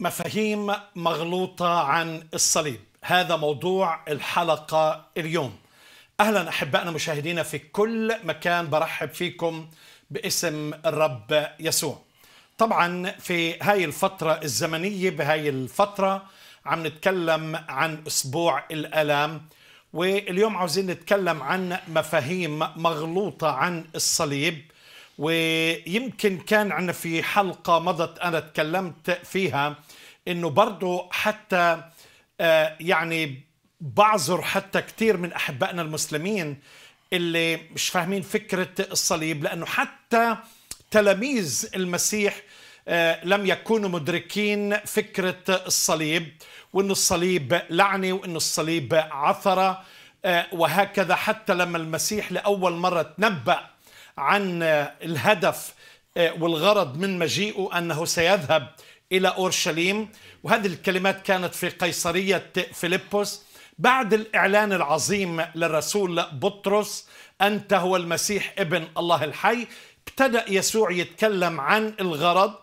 مفاهيم مغلوطة عن الصليب هذا موضوع الحلقة اليوم أهلا أحبائنا مشاهدينا في كل مكان برحب فيكم باسم الرب يسوع طبعا في هاي الفترة الزمنية بهاي الفترة عم نتكلم عن أسبوع الألام واليوم عاوزين نتكلم عن مفاهيم مغلوطة عن الصليب ويمكن كان عنا في حلقة مضت أنا تكلمت فيها انه برضه حتى آه، يعني بعذر حتى كثير من احبائنا المسلمين اللي مش فاهمين فكره الصليب لانه حتى تلاميذ المسيح آه، لم يكونوا مدركين فكره الصليب وان الصليب لعنه وان الصليب عثره آه، وهكذا حتى لما المسيح لاول مره تنبأ عن الهدف والغرض من مجيئه انه سيذهب إلى أورشليم وهذه الكلمات كانت في قيصرية فيلبس بعد الإعلان العظيم للرسول بطرس أنت هو المسيح ابن الله الحي ابتدأ يسوع يتكلم عن الغرض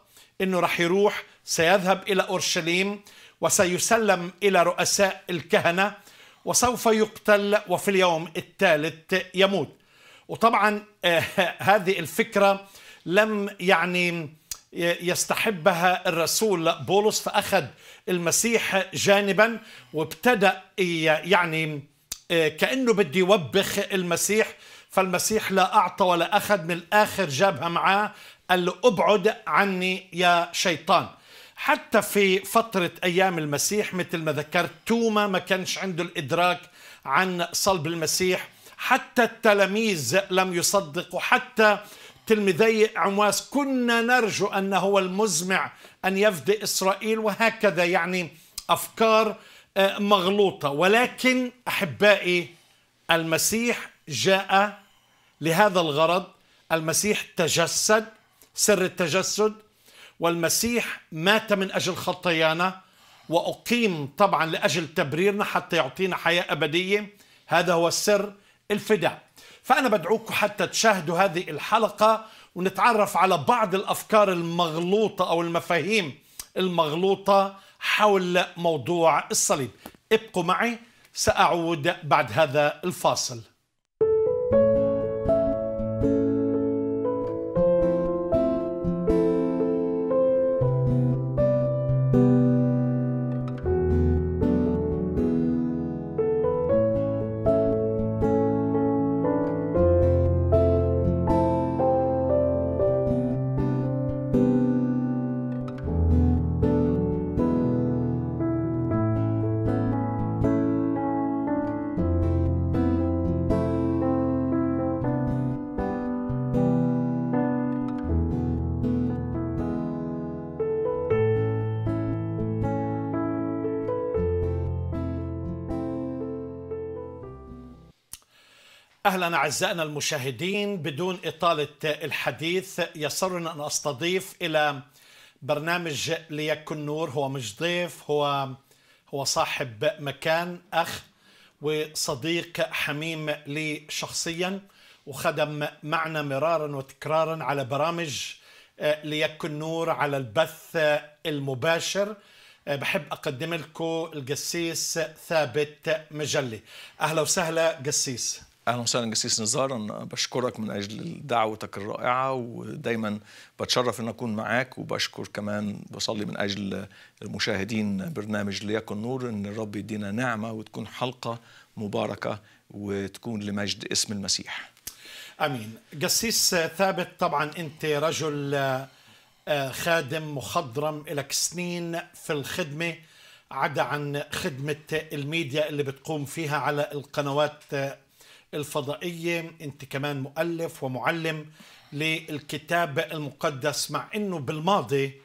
أنه رح يروح سيذهب إلى أورشليم وسيسلم إلى رؤساء الكهنة وسوف يقتل وفي اليوم الثالث يموت وطبعا آه، هذه الفكرة لم يعني يستحبها الرسول بولس فأخذ المسيح جانبا وابتدأ يعني آه، كأنه بدي يوبخ المسيح فالمسيح لا أعطى ولا أخذ من الآخر جابها معاه قال له ابعد عني يا شيطان حتى في فترة أيام المسيح مثل ما ذكرت توما ما كانش عنده الإدراك عن صلب المسيح حتى التلاميذ لم يصدقوا حتى تلميذي عمواس كنا نرجو أن هو المزمع أن يفدي إسرائيل وهكذا يعني أفكار آه، مغلوطة ولكن أحبائي المسيح جاء لهذا الغرض المسيح تجسد سر التجسد والمسيح مات من أجل خطايانا وأقيم طبعا لأجل تبريرنا حتى يعطينا حياة أبدية هذا هو سر الفداء فأنا بدعوكم حتى تشاهدوا هذه الحلقة ونتعرف على بعض الأفكار المغلوطة أو المفاهيم المغلوطة حول موضوع الصليب ابقوا معي سأعود بعد هذا الفاصل اهلا اعزائنا المشاهدين بدون اطاله الحديث يسرنا ان استضيف الى برنامج ليكن نور هو مش ضيف هو هو صاحب مكان اخ وصديق حميم لي شخصيا وخدم معنا مرارا وتكرارا على برامج آه، ليكن نور على البث آه، المباشر آه، بحب اقدم لكم القسيس ثابت مجلي اهلا وسهلا قسيس اهلا وسهلا قسيس نزار انا بشكرك من اجل دعوتك الرائعه ودايما بتشرف ان اكون معاك وبشكر كمان بصلي من اجل المشاهدين برنامج ليكن نور ان الرب يدينا نعمه وتكون حلقه مباركه وتكون لمجد اسم المسيح. امين. قسيس ثابت طبعا انت رجل آه، خادم مخضرم لك سنين في الخدمه عدا عن خدمه الميديا اللي بتقوم فيها على القنوات آه، الفضائية أنت كمان مؤلف ومعلم للكتاب المقدس مع أنه بالماضي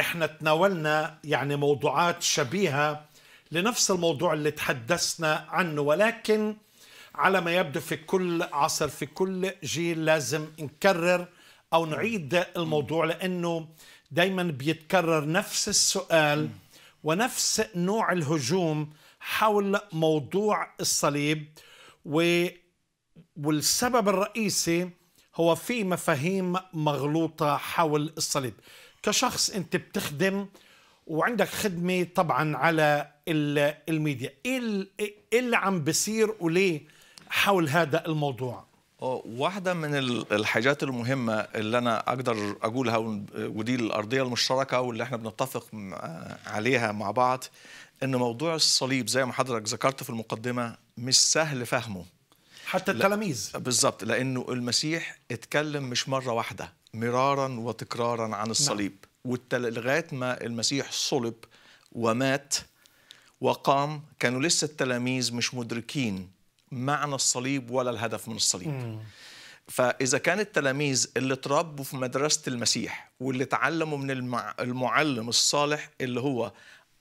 احنا تناولنا يعني موضوعات شبيهة لنفس الموضوع اللي تحدثنا عنه ولكن على ما يبدو في كل عصر في كل جيل لازم نكرر أو نعيد الموضوع لأنه دايما بيتكرر نفس السؤال ونفس نوع الهجوم حول موضوع الصليب و والسبب الرئيسي هو في مفاهيم مغلوطة حول الصليب كشخص أنت بتخدم وعندك خدمة طبعا على الميديا إيه, إيه اللي عم بصير وليه حول هذا الموضوع واحدة من الحاجات المهمة اللي أنا أقدر أقولها ودي الأرضية المشتركة واللي إحنا بنتفق عليها مع بعض إن موضوع الصليب زي ما حضرتك ذكرت في المقدمة مش سهل فهمه حتى التلاميذ بالظبط لانه المسيح اتكلم مش مره واحده مرارا وتكرارا عن نعم. الصليب نعم. لغايه ما المسيح صلب ومات وقام كانوا لسه التلاميذ مش مدركين معنى الصليب ولا الهدف من الصليب مم. فاذا كان التلاميذ اللي اتربوا في مدرسه المسيح واللي اتعلموا من المع... المعلم الصالح اللي هو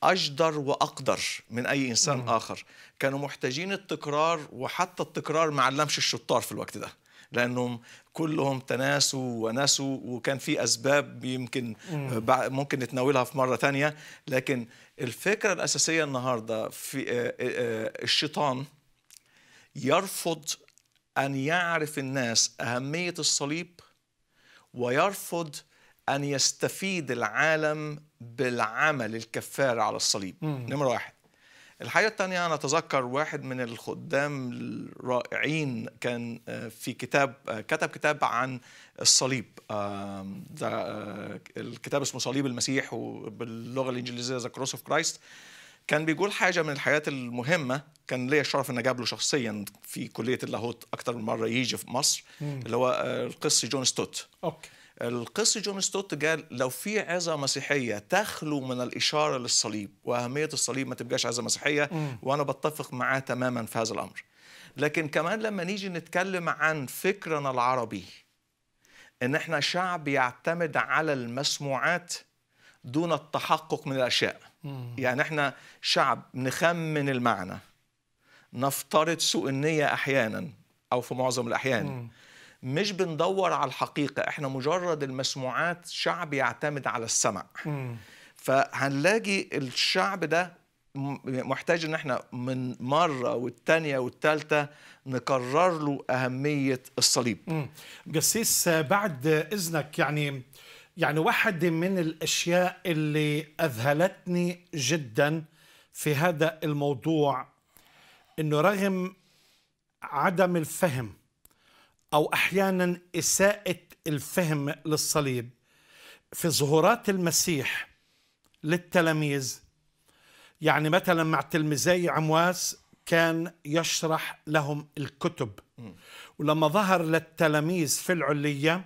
أجدر وأقدر من أي إنسان مم. آخر كانوا محتاجين التكرار وحتى التكرار ما علمش الشطار في الوقت ده لأنهم كلهم تناسوا ونسوا وكان في أسباب يمكن ممكن نتناولها في مرة ثانية لكن الفكرة الأساسية النهاردة في آه، آه، آه، الشيطان يرفض أن يعرف الناس أهمية الصليب ويرفض أن يستفيد العالم بالعمل الكفارة على الصليب نمرة واحد الحاجة الثانية أنا أتذكر واحد من الخدام الرائعين كان آه، في كتاب آه، كتب كتاب عن الصليب ده آه، الكتاب اسمه صليب المسيح وباللغة الإنجليزية ذا كروس أوف كرايست كان بيقول حاجة من الحياة المهمة كان ليا الشرف إن أجاب له شخصيا في كلية اللاهوت أكثر من مرة يجي في مصر اللي هو القس جون ستوت أوكي. القس جون ستوت قال لو في عزة مسيحيه تخلو من الاشاره للصليب واهميه الصليب ما تبقاش عزة مسيحيه م. وانا بتفق معاه تماما في هذا الامر لكن كمان لما نيجي نتكلم عن فكرنا العربي ان احنا شعب يعتمد على المسموعات دون التحقق من الاشياء م. يعني احنا شعب نخمن المعنى نفترض سوء النيه احيانا او في معظم الاحيان م. مش بندور على الحقيقة احنا مجرد المسموعات شعب يعتمد على السمع فهنلاقي الشعب ده محتاج ان احنا من مره والتانيه والتالته نكرر له اهميه الصليب. مم. جسيس بعد اذنك يعني يعني واحد من الاشياء اللي اذهلتني جدا في هذا الموضوع انه رغم عدم الفهم أو أحيانا إساءة الفهم للصليب في ظهورات المسيح للتلاميذ يعني مثلا مع تلميذي عمواس كان يشرح لهم الكتب ولما ظهر للتلاميذ في العلية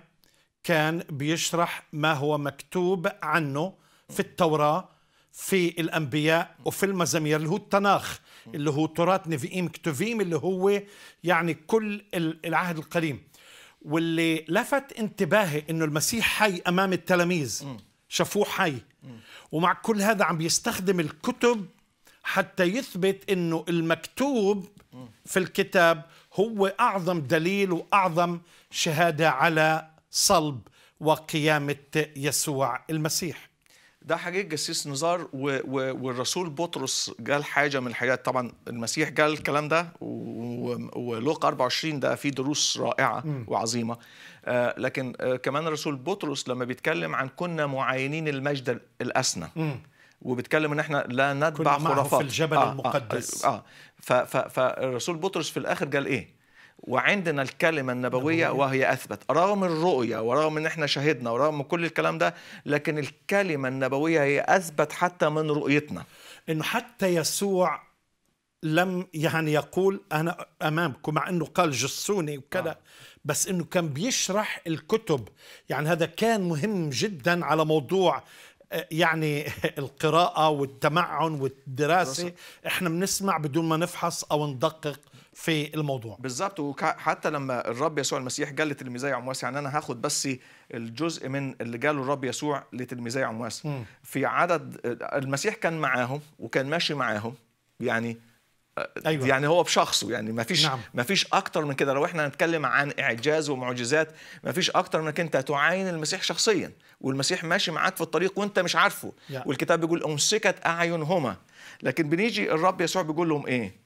كان بيشرح ما هو مكتوب عنه في التوراة في الأنبياء وفي المزامير اللي هو التناخ اللي هو تراث نبيئيم كتوفيم اللي هو يعني كل العهد القديم واللي لفت انتباهي انه المسيح حي امام التلاميذ شافوه حي ومع كل هذا عم بيستخدم الكتب حتى يثبت انه المكتوب في الكتاب هو اعظم دليل واعظم شهاده على صلب وقيامه يسوع المسيح ده حاجة جسيس نزار والرسول بطرس قال حاجه من الحاجات طبعا المسيح قال الكلام ده ولوقا 24 ده فيه دروس رائعه م. وعظيمه آه لكن آه كمان الرسول بطرس لما بيتكلم عن كنا معينين المجد الاسنى م. وبيتكلم ان احنا لا نتبع خرافات في الجبل آه،, آه المقدس آه, آه فالرسول بطرس في الاخر قال ايه؟ وعندنا الكلمة النبوية وهي أثبت رغم الرؤية ورغم أن احنا شهدنا ورغم كل الكلام ده لكن الكلمة النبوية هي أثبت حتى من رؤيتنا إنه حتى يسوع لم يعني يقول أنا أمامكم مع أنه قال جسوني وكذا آه. بس أنه كان بيشرح الكتب يعني هذا كان مهم جدا على موضوع آه، يعني القراءة والتمعن والدراسة احنا بنسمع بدون ما نفحص او ندقق في الموضوع بالظبط وحتى لما الرب يسوع المسيح قال لتلميذي عمواس يعني انا هاخد بس الجزء من اللي جاله الرب يسوع لتلميذي عمواس م. في عدد المسيح كان معاهم وكان ماشي معاهم يعني آه، أيوة. يعني هو بشخصه يعني ما فيش نعم. ما فيش اكتر من كده لو احنا هنتكلم عن اعجاز ومعجزات ما فيش اكتر من انك انت تعاين المسيح شخصيا والمسيح ماشي معاك في الطريق وانت مش عارفه yeah. والكتاب بيقول امسكت اعينهما لكن بنيجي الرب يسوع بيقول لهم ايه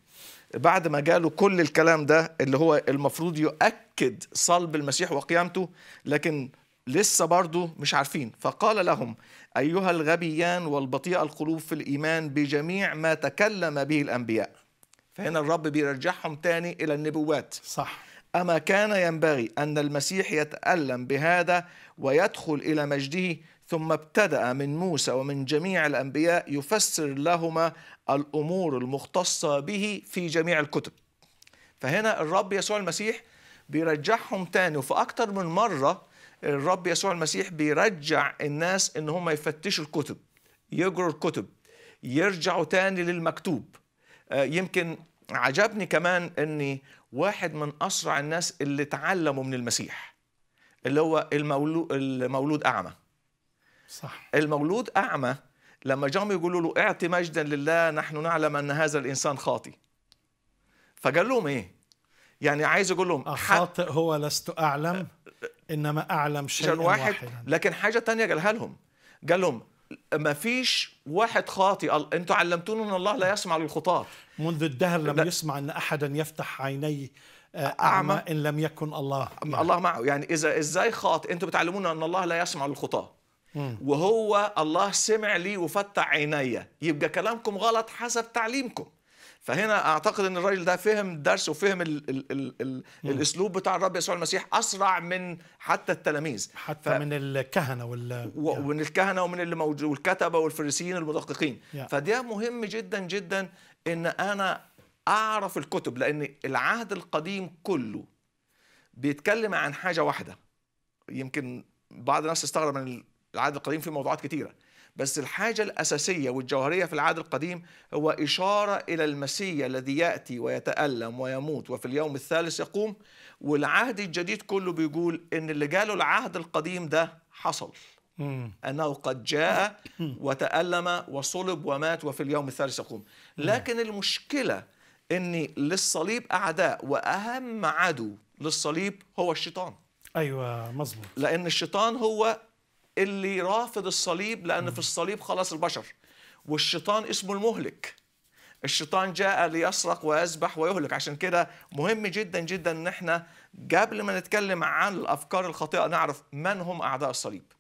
بعد ما جاله كل الكلام ده اللي هو المفروض يؤكد صلب المسيح وقيامته لكن لسه برضه مش عارفين فقال لهم أيها الغبيان والبطيء القلوب في الإيمان بجميع ما تكلم به الأنبياء فهنا الرب بيرجعهم تاني إلى النبوات صح أما كان ينبغي أن المسيح يتألم بهذا ويدخل إلى مجده ثم ابتدأ من موسى ومن جميع الأنبياء يفسر لهما الأمور المختصة به في جميع الكتب فهنا الرب يسوع المسيح بيرجعهم تاني وفي أكتر من مرة الرب يسوع المسيح بيرجع الناس إن هم يفتشوا الكتب يجروا الكتب يرجعوا تاني للمكتوب آه، يمكن عجبني كمان اني واحد من اسرع الناس اللي اتعلموا من المسيح اللي هو المولود المولود اعمى صح المولود اعمى لما جاءهم يقولوا له اعطي مجدا لله نحن نعلم ان هذا الانسان خاطي فقال لهم ايه يعني عايز اقول لهم آه، خاطئ هو لست اعلم انما اعلم شيئا واحد واحدا. لكن حاجه تانية قالها لهم قال لهم ما فيش واحد خاطئ انتم علمتونا ان الله لا يسمع للخطاة منذ الدهر لم لا. يسمع ان احدا يفتح عيني آه، اعمى ان لم يكن الله يعني. الله معه يعني اذا ازاي خاطئ انتم بتعلمونا ان الله لا يسمع للخطاة وهو الله سمع لي وفتح عيني يبقى كلامكم غلط حسب تعليمكم فهنا اعتقد ان الراجل ده فهم الدرس وفهم الـ الـ الـ الـ الاسلوب بتاع الرب يسوع المسيح اسرع من حتى التلاميذ حتى ف... من الكهنه وال و... يعني. ومن الكهنه ومن اللي موجود والكتبه والفريسيين المدققين يعني. فده مهم جدا جدا ان انا اعرف الكتب لان العهد القديم كله بيتكلم عن حاجه واحده يمكن بعض الناس استغرب من العهد القديم فيه موضوعات كتيرة بس الحاجة الأساسية والجوهرية في العهد القديم هو إشارة إلى المسيح الذي يأتي ويتألم ويموت وفي اليوم الثالث يقوم والعهد الجديد كله بيقول إن اللي جاله العهد القديم ده حصل أنه قد جاء وتألم وصلب ومات وفي اليوم الثالث يقوم لكن المشكلة أن للصليب أعداء وأهم عدو للصليب هو الشيطان أيوة مظبوط لأن الشيطان هو اللي رافض الصليب لأن في الصليب خلاص البشر والشيطان اسمه المهلك الشيطان جاء ليسرق ويذبح ويهلك عشان كده مهم جدا جدا ان احنا قبل ما نتكلم عن الافكار الخاطئه نعرف من هم اعداء الصليب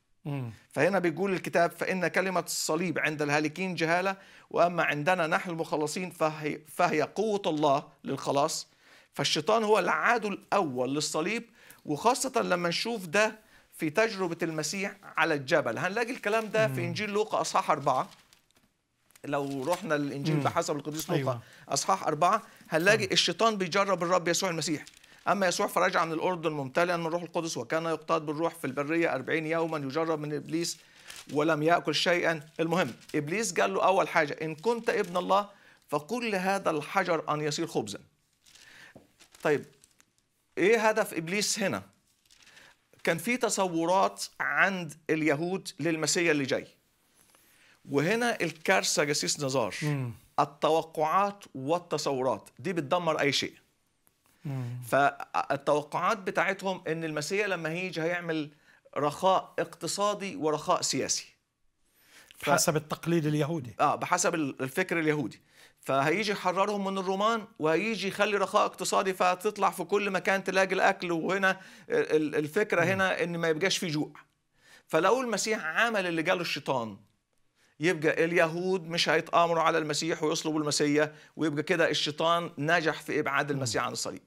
فهنا بيقول الكتاب فإن كلمة الصليب عند الهالكين جهالة وأما عندنا نحن المخلصين فهي, فهي قوة الله للخلاص فالشيطان هو العدو الأول للصليب وخاصة لما نشوف ده في تجربة المسيح على الجبل هنلاقي الكلام ده في إنجيل لوقا أصحاح أربعة لو رحنا الإنجيل بحسب القديس لوقا أيوة. أصحاح أربعة هنلاقي الشيطان بيجرب الرب يسوع المسيح أما يسوع فرجع من الأردن ممتلئا من الروح القدس وكان يقتاد بالروح في البرية أربعين يوما يجرب من إبليس ولم يأكل شيئا المهم إبليس قال له أول حاجة إن كنت ابن الله فقل لهذا الحجر أن يصير خبزا طيب إيه هدف إبليس هنا؟ كان في تصورات عند اليهود للمسيا اللي جاي وهنا الكارثه جاسيس نزار مم. التوقعات والتصورات دي بتدمر اي شيء مم. فالتوقعات بتاعتهم ان المسيا لما هيجي هيعمل رخاء اقتصادي ورخاء سياسي ف... بحسب التقليد اليهودي اه بحسب الفكر اليهودي فهيجي يحررهم من الرومان وهيجي يخلي رخاء اقتصادي فتطلع في كل مكان تلاقي الاكل وهنا الفكره هنا ان ما يبقاش في جوع فلو المسيح عمل اللي جاله الشيطان يبقى اليهود مش هيتآمروا على المسيح ويصلبوا المسيح ويبقى كده الشيطان نجح في إبعاد المسيح عن الصليب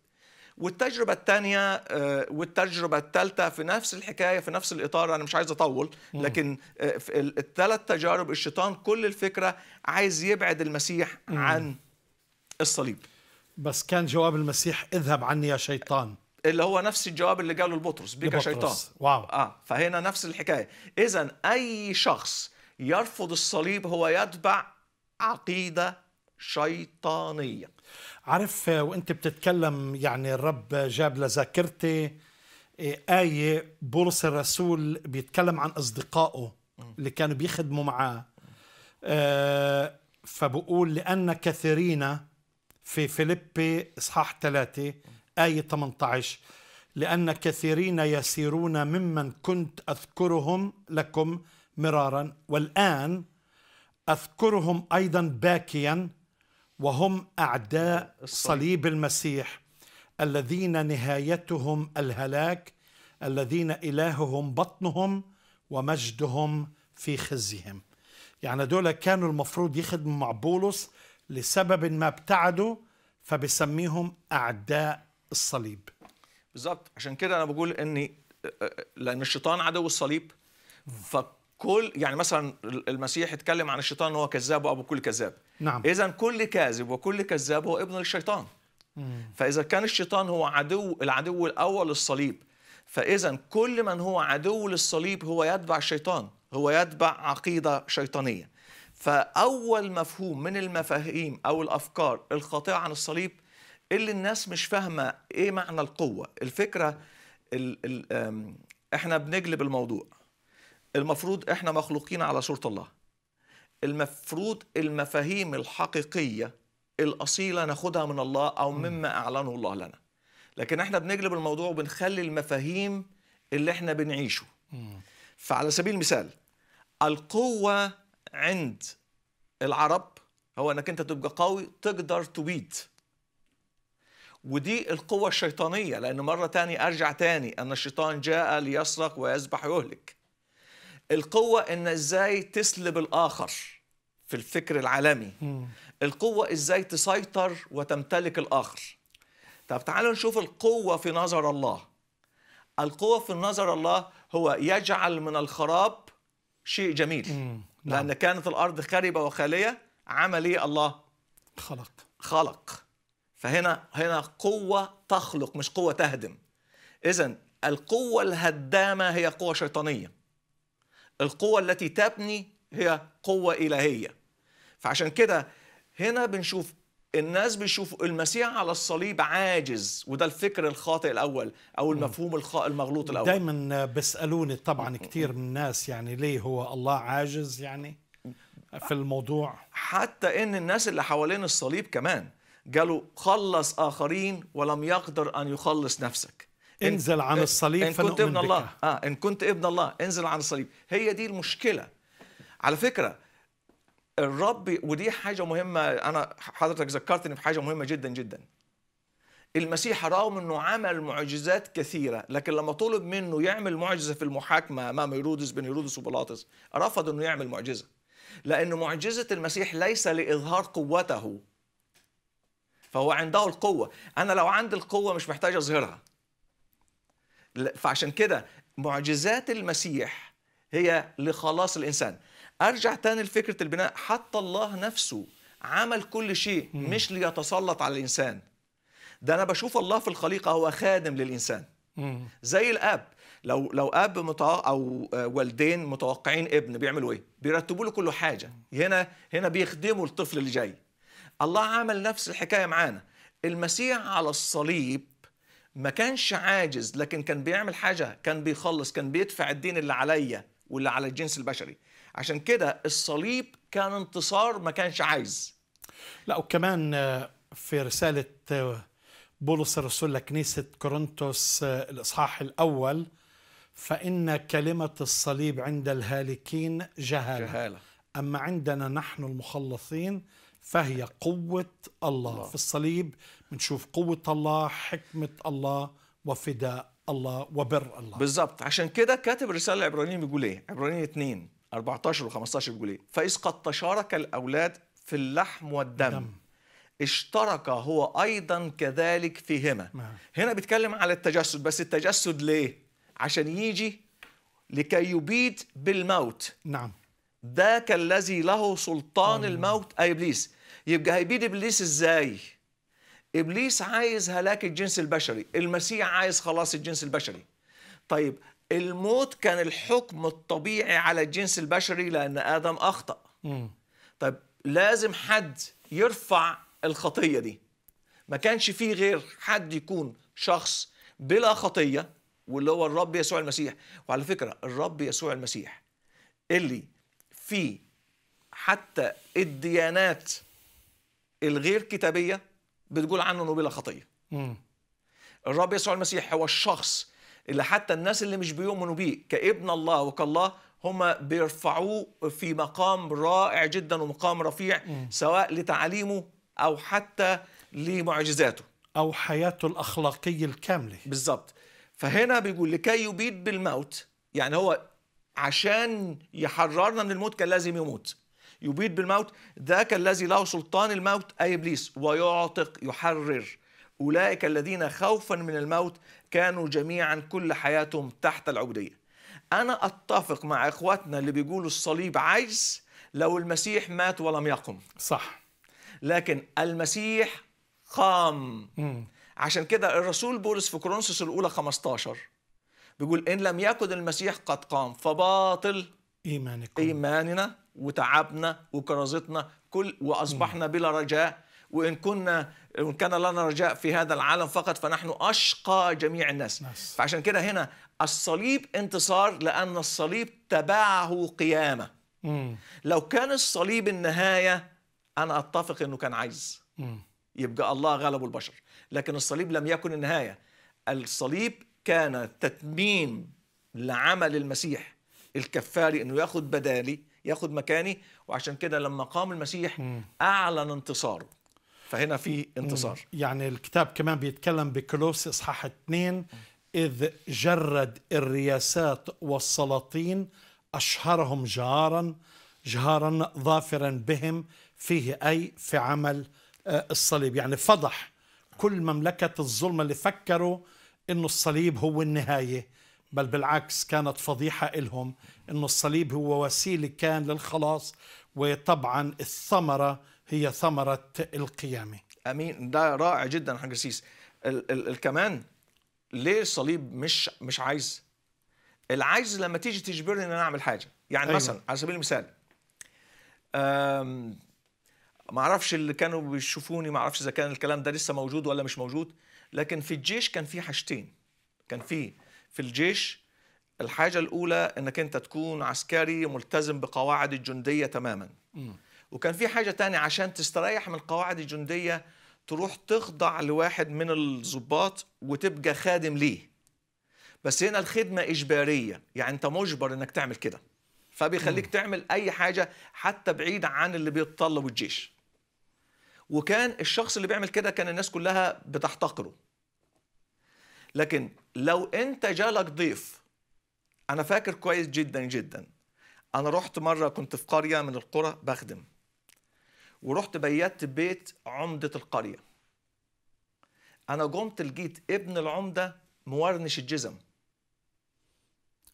والتجربه الثانيه آه، والتجربه الثالثه في نفس الحكايه في نفس الاطار انا مش عايز اطول لكن آه، الثلاث تجارب الشيطان كل الفكره عايز يبعد المسيح عن الصليب بس كان جواب المسيح اذهب عني يا شيطان اللي هو نفس الجواب اللي جاله البطرس بك شيطان واو اه فهنا نفس الحكايه اذا اي شخص يرفض الصليب هو يتبع عقيده شيطانيه عرف وانت بتتكلم يعني الرب جاب لذاكرتي آية بولس الرسول بيتكلم عن أصدقائه اللي كانوا بيخدموا معاه آه، فبقول لأن كثيرين في فيلبي إصحاح ثلاثة آية 18 لأن كثيرين يسيرون ممن كنت أذكرهم لكم مرارا والآن أذكرهم أيضا باكيا وهم أعداء صليب المسيح الذين نهايتهم الهلاك الذين إلههم بطنهم ومجدهم في خزيهم يعني دول كانوا المفروض يخدموا مع بولس لسبب ما ابتعدوا فبسميهم أعداء الصليب بالظبط عشان كده أنا بقول إن لأن الشيطان عدو الصليب ف كل يعني مثلا المسيح اتكلم عن الشيطان ان هو كذاب وابو كل كذاب نعم اذا كل كاذب وكل كذاب هو ابن للشيطان فاذا كان الشيطان هو عدو العدو الاول للصليب فاذا كل من هو عدو للصليب هو يتبع الشيطان هو يتبع عقيده شيطانيه فاول مفهوم من المفاهيم او الافكار الخاطئه عن الصليب اللي الناس مش فاهمه ايه معنى القوه الفكره الـ الـ احنا بنجلب الموضوع المفروض احنا مخلوقين على صوره الله المفروض المفاهيم الحقيقيه الاصيله ناخدها من الله او مما اعلنه الله لنا لكن احنا بنجلب الموضوع وبنخلي المفاهيم اللي احنا بنعيشه فعلى سبيل المثال القوه عند العرب هو انك انت تبقى قوي تقدر تبيد ودي القوة الشيطانية لأن مرة تاني أرجع تاني أن الشيطان جاء ليسرق ويذبح ويهلك القوة إن إزاي تسلب الآخر في الفكر العالمي القوة إزاي تسيطر وتمتلك الآخر طب تعالوا نشوف القوة في نظر الله القوة في نظر الله هو يجعل من الخراب شيء جميل مم. نعم. لأن كانت الأرض خربة وخالية عمل إيه الله خلق خلق فهنا هنا قوة تخلق مش قوة تهدم إذا القوة الهدامة هي قوة شيطانية القوة التي تبني هي قوة إلهية فعشان كده هنا بنشوف الناس بيشوفوا المسيح على الصليب عاجز وده الفكر الخاطئ الاول او المفهوم المغلوط الاول دايما بيسالوني طبعا كثير من الناس يعني ليه هو الله عاجز يعني في الموضوع حتى ان الناس اللي حوالين الصليب كمان قالوا خلص اخرين ولم يقدر ان يخلص نفسك انزل عن الصليب إن كنت ابن الله بك. آه إن كنت ابن الله انزل عن الصليب هي دي المشكلة على فكرة الرب ودي حاجة مهمة أنا حضرتك ذكرتني في حاجة مهمة جدا جدا المسيح رغم انه عمل معجزات كثيره لكن لما طلب منه يعمل معجزه في المحاكمه امام هيرودس بن هيرودس وبيلاطس رفض انه يعمل معجزه لان معجزه المسيح ليس لاظهار قوته فهو عنده القوه انا لو عندي القوه مش محتاج اظهرها فعشان كده معجزات المسيح هي لخلاص الانسان ارجع تاني لفكره البناء حتى الله نفسه عمل كل شيء مش ليتسلط على الانسان ده انا بشوف الله في الخليقه هو خادم للانسان زي الاب لو لو اب او والدين متوقعين ابن بيعملوا ايه بيرتبوا له كل حاجه هنا هنا بيخدموا الطفل اللي جاي الله عمل نفس الحكايه معانا المسيح على الصليب ما كانش عاجز لكن كان بيعمل حاجة كان بيخلص كان بيدفع الدين اللي عليا واللي على الجنس البشري عشان كده الصليب كان انتصار ما كانش عايز لا وكمان آه، في رسالة آه، بولس الرسول لكنيسة كورنثوس آه، الإصحاح الأول فإن كلمة الصليب عند الهالكين جهالة, جهالة. أما عندنا نحن المخلصين فهي قوة الله, الله. في الصليب بنشوف قوة الله حكمة الله وفداء الله وبر الله بالظبط عشان كده كاتب الرسالة العبرانيين بيقول ايه عبرانيين 2 14 و15 بيقول ايه فإذ قد تشارك الأولاد في اللحم والدم دم. اشترك هو أيضا كذلك فيهما ما. نعم. هنا بيتكلم على التجسد بس التجسد ليه عشان يجي لكي يبيد بالموت نعم ذاك الذي له سلطان الموت أي إبليس يبقى هيبيد إبليس إزاي ابليس عايز هلاك الجنس البشري المسيح عايز خلاص الجنس البشري طيب الموت كان الحكم الطبيعي على الجنس البشري لان ادم اخطا مم. طيب لازم حد يرفع الخطيه دي ما كانش فيه غير حد يكون شخص بلا خطيه واللي هو الرب يسوع المسيح وعلى فكره الرب يسوع المسيح اللي في حتى الديانات الغير كتابيه بتقول عنه انه بلا خطيه الرب يسوع المسيح هو الشخص اللي حتى الناس اللي مش بيؤمنوا بيه كابن الله وكالله هم بيرفعوه في مقام رائع جدا ومقام رفيع سواء لتعاليمه او حتى لمعجزاته او حياته الاخلاقيه الكامله بالظبط فهنا بيقول لكي يبيد بالموت يعني هو عشان يحررنا من الموت كان لازم يموت يبيد بالموت ذاك الذي له سلطان الموت أي إبليس ويعتق يحرر أولئك الذين خوفا من الموت كانوا جميعا كل حياتهم تحت العبودية أنا أتفق مع إخواتنا اللي بيقولوا الصليب عجز لو المسيح مات ولم يقم صح لكن المسيح قام مم. عشان كده الرسول بولس في كورنثوس الأولى 15 بيقول إن لم يكن المسيح قد قام فباطل إيمانكم إيماننا وتعبنا وكرازتنا كل واصبحنا بلا رجاء وان كنا وان كان لنا رجاء في هذا العالم فقط فنحن اشقى جميع الناس نعم. فعشان كده هنا الصليب انتصار لان الصليب تبعه قيامه لو كان الصليب النهايه انا اتفق انه كان عايز يبقى الله غلبه البشر لكن الصليب لم يكن النهايه الصليب كان تتميم لعمل المسيح الكفاري انه ياخذ بدالي ياخد مكاني وعشان كده لما قام المسيح اعلن انتصاره فهنا في انتصار يعني الكتاب كمان بيتكلم بكلوس اصحاح 2 اذ جرد الرياسات والسلاطين اشهرهم جهارا جهارا ظافرا بهم فيه اي في عمل آه، الصليب يعني فضح كل مملكه الظلم اللي فكروا انه الصليب هو النهايه بل بالعكس كانت فضيحه لهم أن الصليب هو وسيلة كان للخلاص وطبعا الثمرة هي ثمرة القيامة أمين ده رائع جدا حجرسيس ال- ال- كمان ليه الصليب مش مش عايز العايز لما تيجي تجبرني ان انا اعمل حاجه يعني أيوة. مثلا على سبيل المثال ما اعرفش اللي كانوا بيشوفوني ما اعرفش اذا كان الكلام ده لسه موجود ولا مش موجود لكن في الجيش كان في حاجتين كان في في الجيش الحاجة الأولى أنك أنت تكون عسكري ملتزم بقواعد الجندية تماما م. وكان في حاجة تانية عشان تستريح من القواعد الجندية تروح تخضع لواحد من الضباط وتبقى خادم ليه بس هنا الخدمة إجبارية يعني أنت مجبر أنك تعمل كده فبيخليك م. تعمل أي حاجة حتى بعيد عن اللي بيتطلبه الجيش وكان الشخص اللي بيعمل كده كان الناس كلها بتحتقره لكن لو أنت جالك ضيف انا فاكر كويس جدا جدا انا رحت مره كنت في قريه من القرى بخدم ورحت بيت بيت عمده القريه انا قمت لقيت ابن العمده مورنش الجزم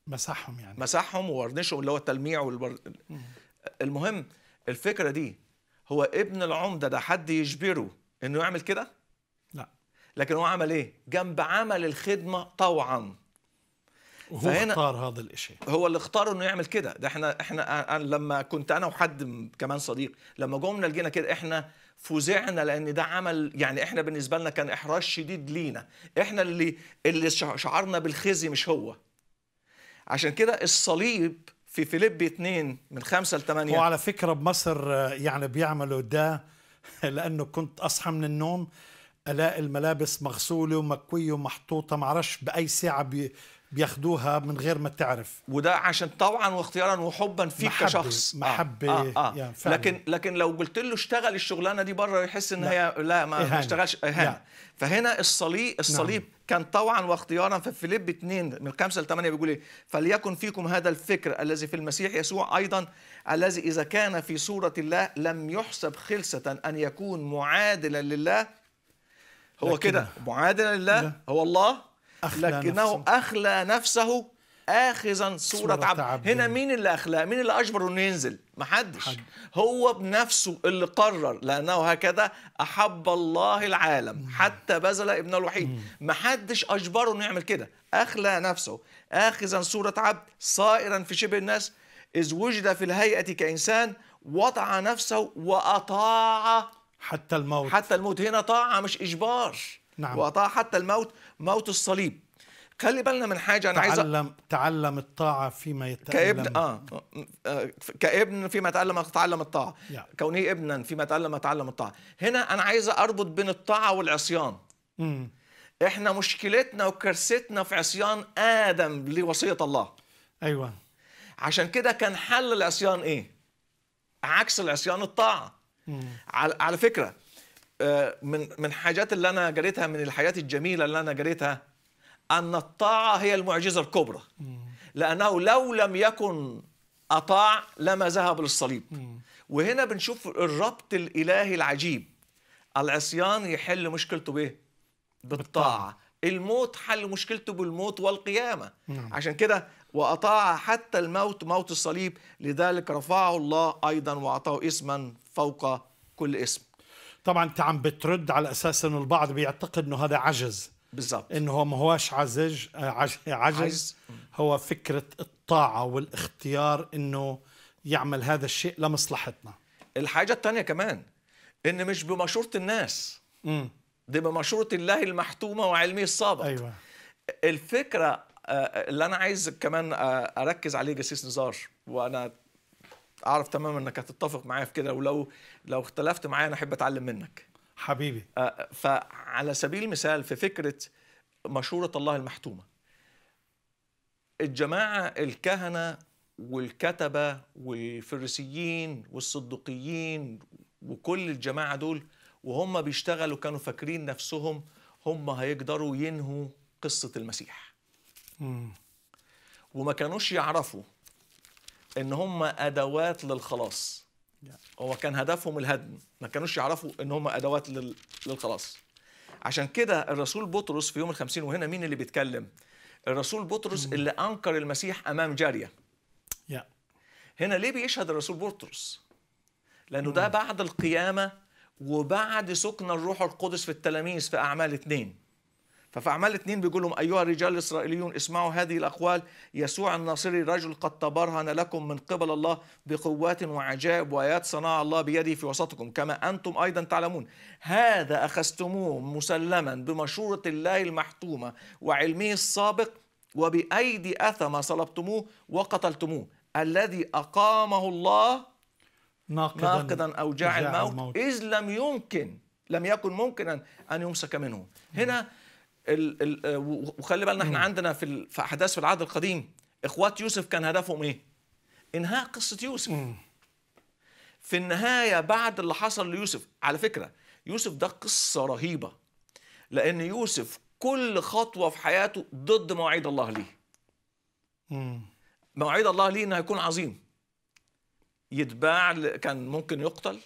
مسحهم يعني مسحهم وورنشهم اللي هو التلميع والور... المهم الفكره دي هو ابن العمده ده حد يجبره انه يعمل كده لا لكن هو عمل ايه جنب عمل الخدمه طوعا هو اختار هذا الشيء هو اللي اختار انه يعمل كده ده احنا احنا أنا لما كنت انا وحد كمان صديق لما جمنا لقينا كده احنا فزعنا لان ده عمل يعني احنا بالنسبه لنا كان احراج شديد لينا احنا اللي اللي شعرنا بالخزي مش هو عشان كده الصليب في فيليب 2 من 5 ل 8 وعلى فكره بمصر يعني بيعملوا ده لانه كنت اصحى من النوم الاقي الملابس مغسوله ومكويه ومحطوطه معرفش باي ساعه بي بياخدوها من غير ما تعرف وده عشان طوعا واختيارا وحبا فيك محبة كشخص آه، محبه آه. آه. آه. يعني لكن لكن لو قلت له اشتغل الشغلانه دي بره يحس ان لا. هي لا ما اشتغلش اهانه فهنا الصليب الصليب نعم. كان طوعا واختيارا في فيليب 2 من 5 ل 8 بيقول ايه فليكن فيكم هذا الفكر الذي في المسيح يسوع ايضا الذي اذا كان في صوره الله لم يحسب خلسه ان يكون معادلا لله هو كده معادلا لله لا. هو الله أخلى لكنه نفسه. أخلى نفسه آخذا صورة, صورة عبد. عبد هنا مين اللي أخلى مين اللي أجبره أنه ينزل حدش حد. هو بنفسه اللي قرر لأنه هكذا أحب الله العالم مم. حتى بذل ابنه الوحيد ما حدش أجبره أنه يعمل كده أخلى نفسه آخذا صورة عبد صائرا في شبه الناس إذ وجد في الهيئة كإنسان وضع نفسه وأطاع حتى الموت حتى الموت هنا طاعة مش إجبار نعم. وأطاع حتى الموت موت الصليب خلي بالنا من حاجه انا عايز تعلم تعلم الطاعه فيما يتعلم كابن آه،, اه كابن فيما تعلم تتعلم الطاعه yeah. كونه ابنا فيما تعلم تعلم الطاعه هنا انا عايز اربط بين الطاعه والعصيان mm. احنا مشكلتنا وكارثتنا في عصيان ادم لوصيه الله ايوه عشان كده كان حل العصيان ايه عكس العصيان الطاعه mm. على... على فكره آه، من من حاجات اللي انا قريتها من الحاجات الجميله اللي انا قريتها ان الطاعه هي المعجزه الكبرى لانه لو لم يكن اطاع لما ذهب للصليب وهنا بنشوف الربط الالهي العجيب العصيان يحل مشكلته بايه بالطاعه الموت حل مشكلته بالموت والقيامه نعم. عشان كده واطاع حتى الموت موت الصليب لذلك رفعه الله ايضا واعطاه اسما فوق كل اسم طبعا انت عم بترد على اساس انه البعض بيعتقد انه هذا عجز بالضبط انه هو ما هواش عزج آه، عجز, عجز هو فكره الطاعه والاختيار انه يعمل هذا الشيء لمصلحتنا الحاجه الثانيه كمان ان مش بمشوره الناس امم دي بمشوره الله المحتومه وعلمه السابق ايوه الفكره آه، اللي انا عايز كمان آه، اركز عليه جسيس نزار وانا اعرف تماما انك هتتفق معايا في كده ولو لو اختلفت معايا انا احب اتعلم منك حبيبي آه، فعلى سبيل المثال في فكره مشوره الله المحتومه الجماعه الكهنه والكتبه والفريسيين والصدقيين وكل الجماعه دول وهم بيشتغلوا كانوا فاكرين نفسهم هم هيقدروا ينهوا قصه المسيح مم. وما كانوش يعرفوا ان هم ادوات للخلاص هو كان هدفهم الهدم ما كانوش يعرفوا ان هم ادوات للخلاص عشان كده الرسول بطرس في يوم الخمسين وهنا مين اللي بيتكلم الرسول بطرس اللي انكر المسيح امام جاريه هنا ليه بيشهد الرسول بطرس لانه ده بعد القيامه وبعد سكن الروح القدس في التلاميذ في اعمال اتنين ففي أعمال اثنين بيقول لهم أيها الرجال الإسرائيليون اسمعوا هذه الأقوال يسوع الناصري رجل قد تبرهن لكم من قبل الله بقوات وعجائب وآيات صنع الله بيده في وسطكم كما أنتم أيضا تعلمون هذا أخذتموه مسلما بمشورة الله المحتومة وعلمه السابق وبأيدي أثم صلبتموه وقتلتموه الذي أقامه الله ناقضا, ناقضا أوجاع الموت, الموت إذ لم يمكن لم يكن ممكنا أن يمسك منه هنا ال ال آه، وخلي بالنا احنا عندنا في في احداث في العهد القديم اخوات يوسف كان هدفهم ايه؟ انهاء قصه يوسف. في النهايه بعد اللي حصل ليوسف على فكره يوسف ده قصه رهيبه لان يوسف كل خطوه في حياته ضد مواعيد الله ليه. مواعيد الله ليه انه هيكون عظيم. يتباع كان ممكن يقتل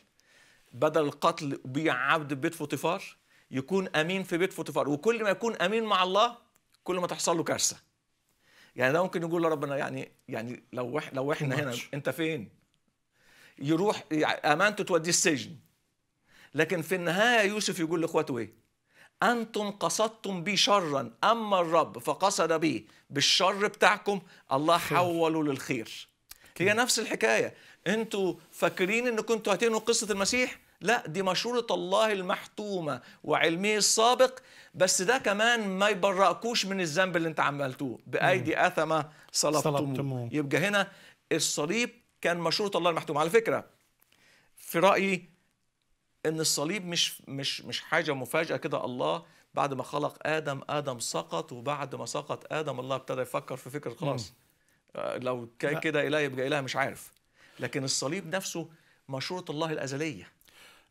بدل القتل بيع عبد بيت فوتيفار يكون امين في بيت فوتيفار وكل ما يكون امين مع الله كل ما تحصل له كارثه يعني ده ممكن يقول لربنا يعني يعني لو احنا لو احنا هنا انت فين يروح امانته توديه السجن لكن في النهايه يوسف يقول لاخواته ايه انتم قصدتم بي شرا اما الرب فقصد بي بالشر بتاعكم الله حوله للخير هي نفس الحكايه انتوا فاكرين ان كنتوا هتنقوا قصه المسيح لا دي مشورة الله المحتومة وعلمه السابق بس ده كمان ما يبرأكوش من الذنب اللي انت عملتوه بأيدي أثمة صلبتموه يبقى هنا الصليب كان مشورة الله المحتومة على فكرة في رأيي ان الصليب مش مش مش حاجه مفاجاه كده الله بعد ما خلق ادم ادم سقط وبعد ما سقط ادم الله ابتدى يفكر في فكره خلاص آه، لو كان كده اله يبقى اله مش عارف لكن الصليب نفسه مشوره الله الازليه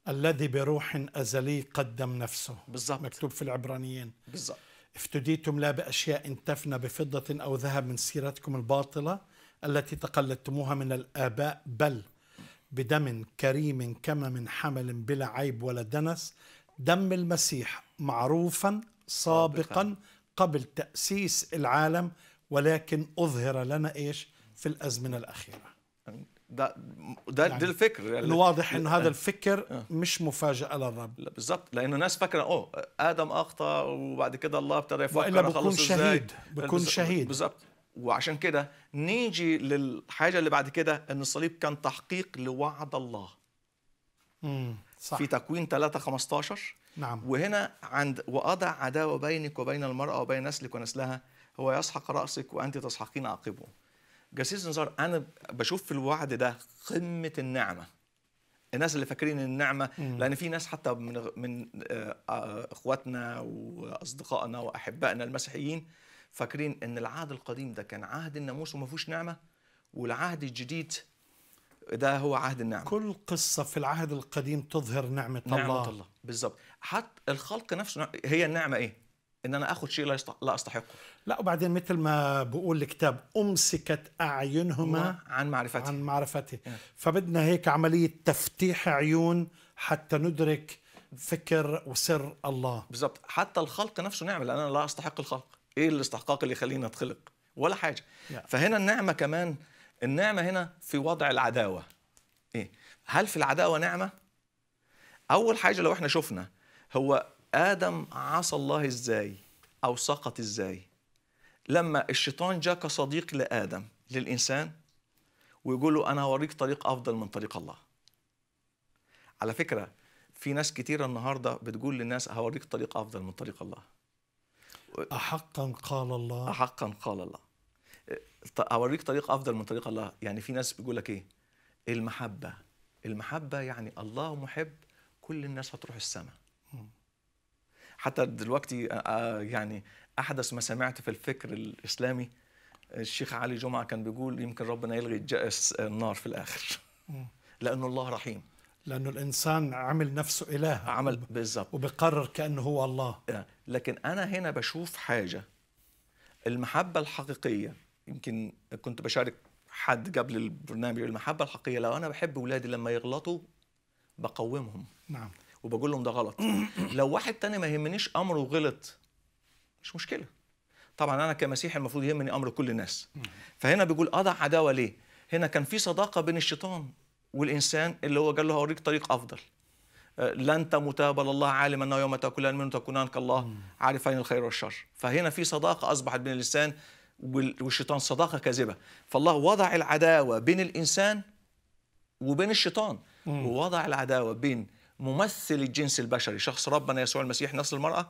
الذي بروح أزلي قدم نفسه بالضبط مكتوب في العبرانيين بالضبط افتديتم لا بأشياء تفنى بفضة أو ذهب من سيرتكم الباطلة التي تقلدتموها من الآباء بل بدم كريم كما من حمل بلا عيب ولا دنس دم المسيح معروفا سابقا قبل تأسيس العالم ولكن أظهر لنا إيش في الأزمنة الأخيرة ده ده, يعني ده الفكر يعني الواضح انه هذا آه. الفكر آه. مش مفاجاه للرب لا بالضبط لانه الناس فاكره اوه ادم اخطا وبعد كده الله ابتدى يفكر ازاي بكون شهيد بكون شهيد بالضبط وعشان كده نيجي للحاجه اللي بعد كده ان الصليب كان تحقيق لوعد الله امم صح في تكوين 3 15 نعم وهنا عند واضع عداوه بينك وبين المراه وبين نسلك ونسلها هو يسحق راسك وانت تسحقين عقبه جسيس نزار انا بشوف في الوعد ده قمه النعمه الناس اللي فاكرين النعمه مم. لان في ناس حتى من من آه، آه، اخواتنا واصدقائنا واحبائنا المسيحيين فاكرين ان العهد القديم ده كان عهد الناموس وما فيهوش نعمه والعهد الجديد ده هو عهد النعمه كل قصه في العهد القديم تظهر نعمه, نعمة الله نعمه الله بالظبط حتى الخلق نفسه هي النعمه ايه ان انا اخذ شيء لا استحقه لا وبعدين مثل ما بقول الكتاب امسكت اعينهما عن معرفتي عن معرفته إيه. فبدنا هيك عمليه تفتيح عيون حتى ندرك فكر وسر الله بالضبط حتى الخلق نفسه نعمه لان انا لا استحق الخلق ايه الاستحقاق اللي يخليني اتخلق ولا حاجه يعني. فهنا النعمه كمان النعمه هنا في وضع العداوه ايه هل في العداوه نعمه اول حاجه لو احنا شفنا هو آدم عصى الله إزاي أو سقط إزاي لما الشيطان جاء كصديق لآدم للإنسان ويقول له أنا هوريك طريق أفضل من طريق الله على فكرة في ناس كتيرة النهاردة بتقول للناس هوريك طريق أفضل من طريق الله أحقا قال الله أحقا قال الله أوريك طريق أفضل من طريق الله يعني في ناس بيقول لك إيه المحبة المحبة يعني الله محب كل الناس هتروح السماء حتى دلوقتي آه، آه، يعني احدث ما سمعت في الفكر الاسلامي الشيخ علي جمعه كان بيقول يمكن ربنا يلغي آه، النار في الاخر لانه الله رحيم لانه الانسان عمل نفسه اله عمل بالظبط وبقرر كانه هو الله لكن انا هنا بشوف حاجه المحبه الحقيقيه يمكن كنت بشارك حد قبل البرنامج المحبه الحقيقيه لو انا بحب اولادي لما يغلطوا بقومهم نعم وبقول لهم ده غلط لو واحد تاني ما يهمنيش امره غلط مش مشكله طبعا انا كمسيحي المفروض يهمني امر كل الناس فهنا بيقول اضع عداوه ليه هنا كان في صداقه بين الشيطان والانسان اللي هو قال له هوريك طريق افضل آه، لن تموتا بل الله عالم انه يوم تاكلان منه تكونان كالله عارفين الخير والشر فهنا في صداقه اصبحت بين الانسان والشيطان صداقه كاذبه فالله وضع العداوه بين الانسان وبين الشيطان ووضع العداوه بين ممثل الجنس البشري شخص ربنا يسوع المسيح نسل المرأة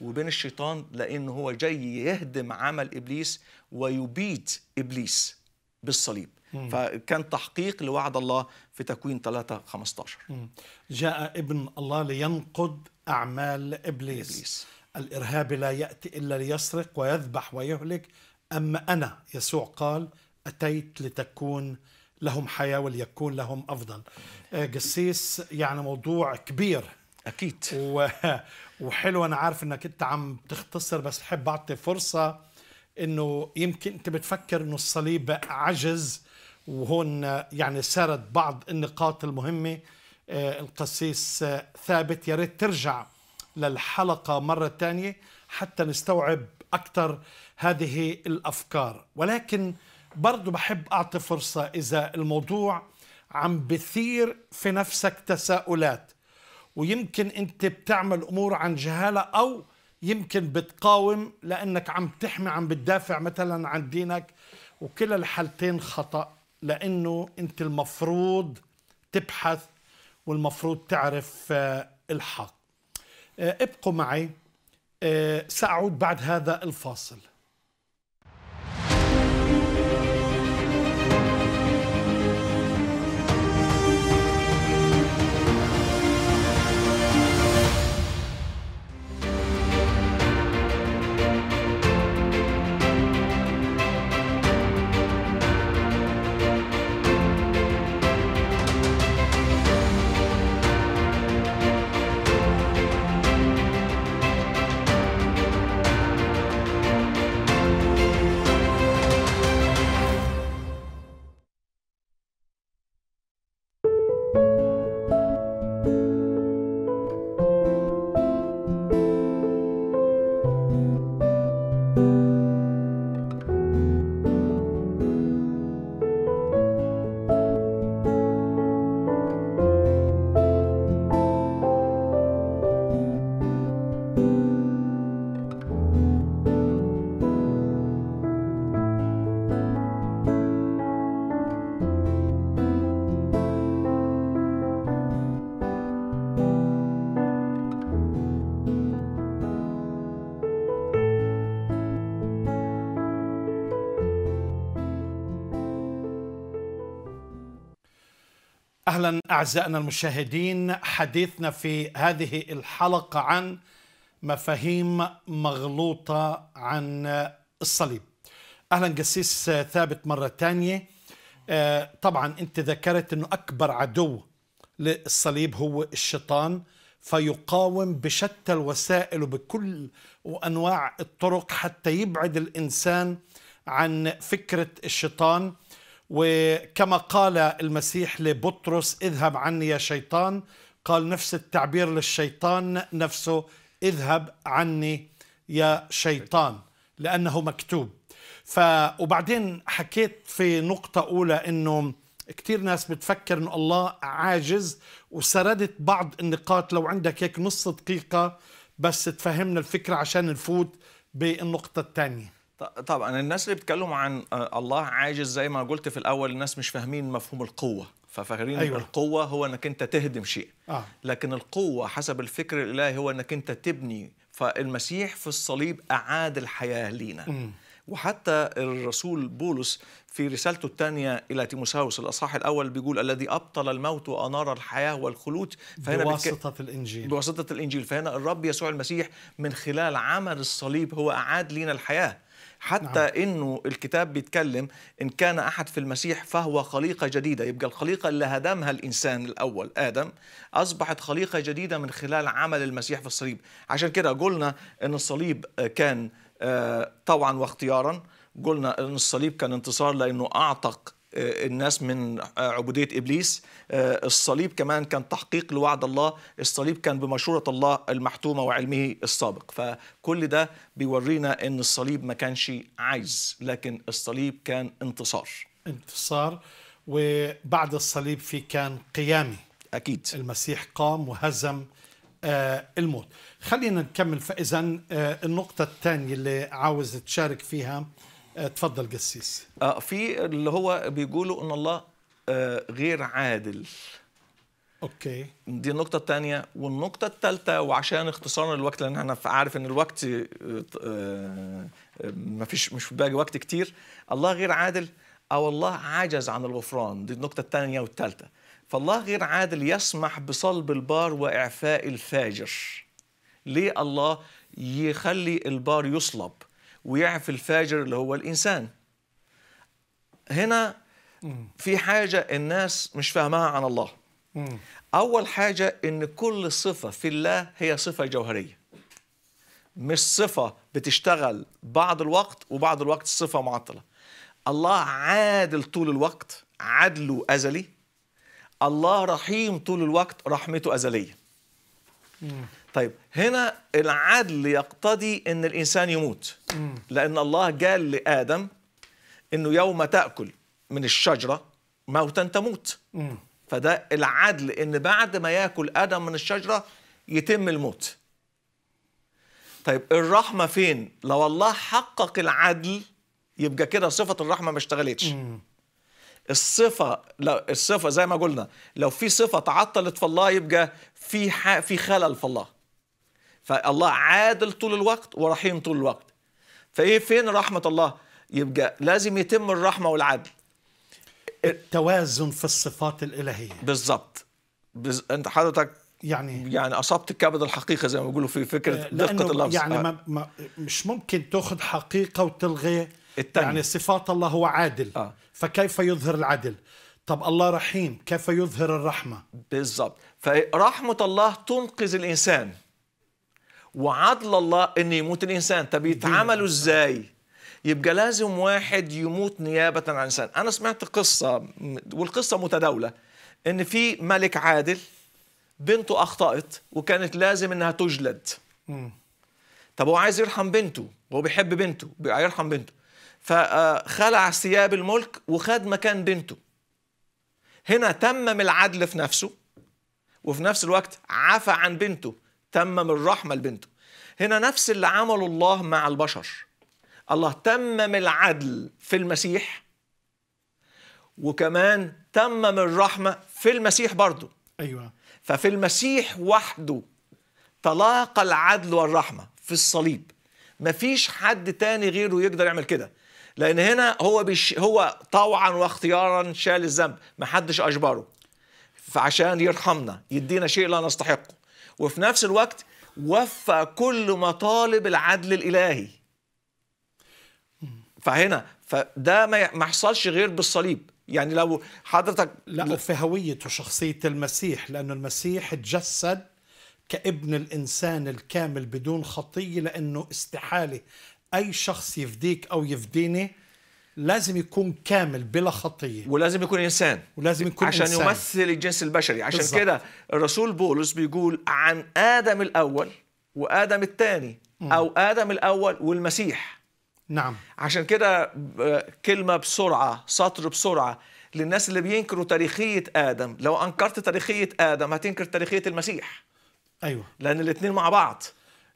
وبين الشيطان لأنه هو جاي يهدم عمل إبليس ويبيد إبليس بالصليب مم. فكان تحقيق لوعد الله في تكوين 3 15 مم. جاء ابن الله لينقض أعمال إبليس, إبليس. الإرهابي لا يأتي إلا ليسرق ويذبح ويهلك أما أنا يسوع قال أتيت لتكون لهم حياة وليكون لهم أفضل قسيس آه، يعني موضوع كبير أكيد و... وحلو أنا عارف أنك أنت عم تختصر بس بحب أعطي فرصة أنه يمكن أنت بتفكر أنه الصليب عجز وهون يعني سرد بعض النقاط المهمة آه، القسيس آه، ثابت يا ريت ترجع للحلقة مرة ثانية حتى نستوعب أكثر هذه الأفكار ولكن برضو بحب أعطي فرصة إذا الموضوع عم بثير في نفسك تساؤلات ويمكن أنت بتعمل أمور عن جهالة أو يمكن بتقاوم لأنك عم تحمي عم بتدافع مثلا عن دينك وكلا الحالتين خطأ لأنه أنت المفروض تبحث والمفروض تعرف آه، الحق آه، ابقوا معي آه، سأعود بعد هذا الفاصل اهلا اعزائنا المشاهدين حديثنا في هذه الحلقه عن مفاهيم مغلوطه عن الصليب اهلا قسيس ثابت مره ثانيه آه، طبعا انت ذكرت انه اكبر عدو للصليب هو الشيطان فيقاوم بشتى الوسائل وبكل وانواع الطرق حتى يبعد الانسان عن فكره الشيطان وكما قال المسيح لبطرس اذهب عني يا شيطان قال نفس التعبير للشيطان نفسه اذهب عني يا شيطان لأنه مكتوب ف وبعدين حكيت في نقطة أولى أنه كثير ناس بتفكر أنه الله عاجز وسردت بعض النقاط لو عندك هيك نص دقيقة بس تفهمنا الفكرة عشان نفوت بالنقطة الثانية طبعا الناس اللي بيتكلموا عن آه، الله عاجز زي ما قلت في الاول الناس مش فاهمين مفهوم القوه ففاكرين أيوة. القوه هو انك انت تهدم شيء آه. لكن القوه حسب الفكر الالهي هو انك انت تبني فالمسيح في الصليب اعاد الحياه لينا م. وحتى الرسول بولس في رسالته الثانية إلى تيموساوس الأصحاح الأول بيقول الذي أبطل الموت وأنار الحياة والخلود فهنا بواسطة بك... الإنجيل بواسطة الإنجيل فهنا الرب يسوع المسيح من خلال عمل الصليب هو أعاد لنا الحياة حتى نعم. انه الكتاب بيتكلم ان كان احد في المسيح فهو خليقه جديده يبقى الخليقه اللي هدمها الانسان الاول ادم اصبحت خليقه جديده من خلال عمل المسيح في الصليب عشان كده قلنا ان الصليب كان آه، طوعا واختيارا قلنا ان الصليب كان انتصار لانه اعتق آه، الناس من عبودية إبليس آه، الصليب كمان كان تحقيق لوعد الله الصليب كان بمشورة الله المحتومة وعلمه السابق فكل ده بيورينا أن الصليب ما كانش عجز لكن الصليب كان انتصار انتصار وبعد الصليب في كان قيامي أكيد المسيح قام وهزم آه، الموت خلينا نكمل فإذا النقطة الثانية اللي عاوز تشارك فيها آه، تفضل قسيس آه، في اللي هو بيقولوا ان الله آه، غير عادل اوكي دي النقطه الثانيه والنقطه الثالثه وعشان اختصار الوقت لان انا عارف ان الوقت ما فيش مش باقي وقت كتير الله غير عادل او الله عجز عن الغفران دي النقطه الثانيه والثالثه فالله غير عادل يسمح بصلب البار واعفاء الفاجر ليه الله يخلي البار يصلب ويعفي الفاجر اللي هو الإنسان هنا في حاجة الناس مش فاهمها عن الله أول حاجة إن كل صفة في الله هي صفة جوهرية مش صفة بتشتغل بعض الوقت وبعض الوقت صفه معطلة الله عادل طول الوقت عدله أزلي الله رحيم طول الوقت رحمته أزلية طيب هنا العدل يقتضي ان الانسان يموت لان الله قال لادم انه يوم تاكل من الشجره موتا تموت فده العدل ان بعد ما ياكل ادم من الشجره يتم الموت طيب الرحمه فين لو الله حقق العدل يبقى كده صفه الرحمه ما اشتغلتش الصفه لا الصفه زي ما قلنا لو في صفه تعطلت في الله يبقى في في خلل في الله فالله عادل طول الوقت ورحيم طول الوقت فايه فين رحمه الله يبقى لازم يتم الرحمه والعدل التوازن في الصفات الالهيه بالظبط بز... انت حضرتك يعني يعني اصبت الكبد الحقيقه زي ما بيقولوا في فكره آه، دقه اللفظ يعني آه. ما... ما مش ممكن تاخذ حقيقه وتلغي التاني. يعني صفات الله هو عادل آه. فكيف يظهر العدل طب الله رحيم كيف يظهر الرحمه بالظبط فرحمه الله تنقذ الانسان وعدل الله ان يموت الانسان طب يتعاملوا ازاي يبقى لازم واحد يموت نيابه عن انسان انا سمعت قصه والقصه متداوله ان في ملك عادل بنته اخطات وكانت لازم انها تجلد طب هو عايز يرحم بنته هو بيحب بنته يرحم بنته فخلع آه، ثياب الملك وخد مكان بنته هنا تمم العدل في نفسه وفي نفس الوقت عفى عن بنته تمم الرحمة لبنته هنا نفس اللي عمله الله مع البشر الله تمم العدل في المسيح وكمان تمم الرحمة في المسيح برضه أيوة ففي المسيح وحده تلاقى العدل والرحمة في الصليب مفيش حد تاني غيره يقدر يعمل كده لأن هنا هو بيش هو طوعا واختيارا شال الذنب محدش أجبره فعشان يرحمنا يدينا شيء لا نستحقه وفي نفس الوقت وفى كل مطالب العدل الالهي فهنا فده ما يحصلش غير بالصليب يعني لو حضرتك لا في هويته شخصيه المسيح لانه المسيح تجسد كابن الانسان الكامل بدون خطيه لانه استحاله اي شخص يفديك او يفديني لازم يكون كامل بلا خطيه ولازم يكون انسان ولازم يكون عشان إنسان. يمثل الجنس البشري عشان كده الرسول بولس بيقول عن ادم الاول وادم الثاني او ادم الاول والمسيح نعم عشان كده آه، كلمه بسرعه سطر بسرعه للناس اللي بينكروا تاريخيه ادم لو انكرت تاريخيه ادم هتنكر تاريخيه المسيح ايوه لان الاثنين مع بعض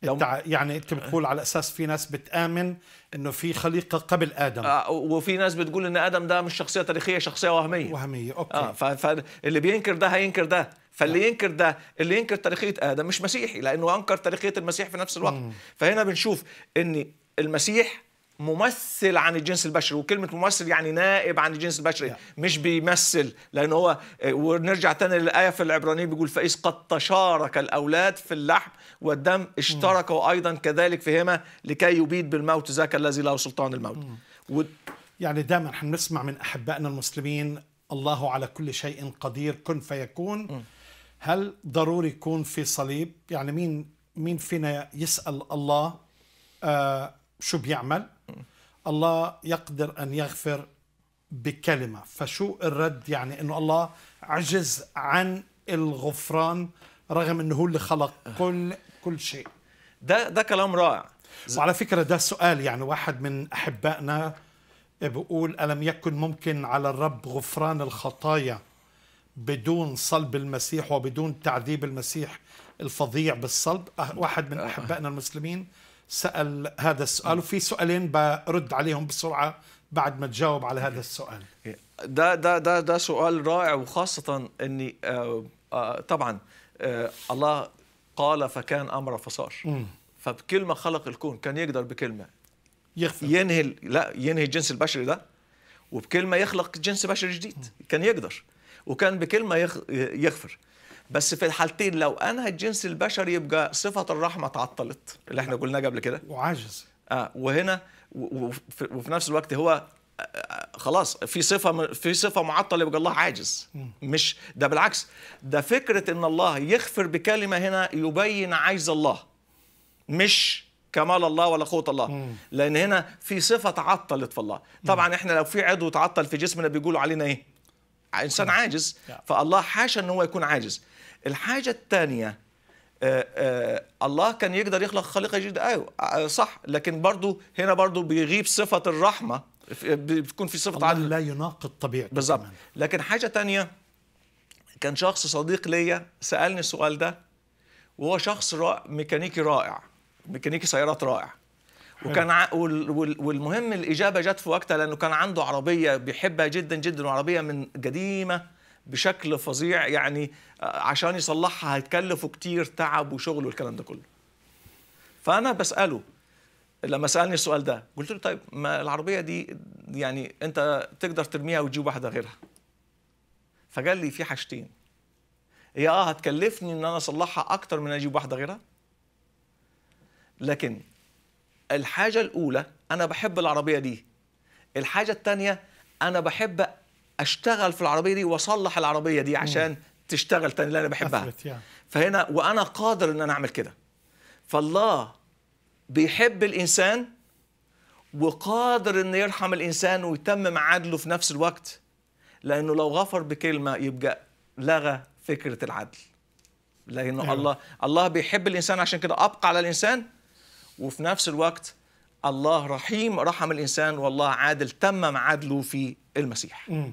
التع... يعني انت بتقول على اساس في ناس بتامن انه في خليقه قبل ادم آه وفي ناس بتقول ان ادم ده مش شخصيه تاريخيه شخصيه وهميه وهميه اوكي آه فاللي بينكر ده هينكر ده فاللي نعم. ينكر ده اللي ينكر تاريخيه ادم مش مسيحي لانه انكر تاريخيه المسيح في نفس الوقت فهنا بنشوف ان المسيح ممثل عن الجنس البشري وكلمه ممثل يعني نائب عن الجنس البشري yeah. مش بيمثل لان هو ونرجع تاني للايه في العبرانيين بيقول فاذ قد تشارك الاولاد في اللحم والدم اشتركوا mm. ايضا كذلك فيهما لكي يبيد بالموت ذاك الذي له سلطان الموت mm. و... يعني دائما نسمع من احبائنا المسلمين الله على كل شيء قدير كن فيكون mm. هل ضروري يكون في صليب يعني مين مين فينا يسال الله آه شو بيعمل الله يقدر أن يغفر بكلمة فشو الرد يعني أنه الله عجز عن الغفران رغم أنه هو اللي خلق كل كل شيء ده ده كلام رائع وعلى فكرة ده سؤال يعني واحد من أحبائنا بقول ألم يكن ممكن على الرب غفران الخطايا بدون صلب المسيح وبدون تعذيب المسيح الفظيع بالصلب أه، واحد من أحبائنا المسلمين سال هذا السؤال وفي سؤالين برد عليهم بسرعه بعد ما تجاوب على هذا السؤال ده ده ده ده سؤال رائع وخاصه اني آه، آه، طبعا آه، الله قال فكان امر فصار فبكلمه خلق الكون كان يقدر بكلمه يغفر ينهي لا ينهي الجنس البشري ده وبكلمه يخلق جنس بشري جديد كان يقدر وكان بكلمه يغفر بس في الحالتين لو انهى الجنس البشري يبقى صفه الرحمه تعطلت اللي احنا قلناه قبل كده وعجز اه وهنا وفي نفس الوقت هو آه، آه، خلاص في صفه في صفه معطله يبقى الله عاجز مش ده بالعكس ده فكره ان الله يغفر بكلمه هنا يبين عجز الله مش كمال الله ولا قوه الله لان هنا في صفه تعطلت في الله طبعا احنا لو في عضو تعطل في جسمنا بيقولوا علينا ايه انسان نعم. عاجز نعم. فالله حاشا ان هو يكون عاجز الحاجه الثانيه آه، آه، الله كان يقدر يخلق خليقه جديده ايوه آه، صح لكن برضو هنا برضو بيغيب صفه الرحمه بتكون في صفه الله عدل لا يناقض طبيعته بالظبط لكن حاجه تانية كان شخص صديق ليا سالني السؤال ده وهو شخص رائع ميكانيكي رائع ميكانيكي سيارات رائع وكان ع... والمهم الاجابه جت في وقتها لانه كان عنده عربيه بيحبها جدا جدا وعربيه من قديمه بشكل فظيع يعني آه، عشان يصلحها هيتكلفه كتير تعب وشغل والكلام ده كله فانا بساله لما سالني السؤال ده قلت له طيب ما العربيه دي يعني انت تقدر ترميها وتجيب واحده غيرها فقال لي في حاجتين هي اه هتكلفني ان انا اصلحها اكتر من اجيب واحده غيرها لكن الحاجه الاولى انا بحب العربيه دي الحاجه الثانيه انا بحب اشتغل في العربيه دي واصلح العربيه دي عشان تشتغل تاني اللي انا بحبها فهنا وانا قادر ان انا اعمل كده فالله بيحب الانسان وقادر ان يرحم الانسان ويتمم عدله في نفس الوقت لانه لو غفر بكلمه يبقى لغى فكره العدل لانه أيوة. الله الله بيحب الانسان عشان كده ابقى على الانسان وفي نفس الوقت الله رحيم رحم الانسان والله عادل تمم عدله في المسيح م.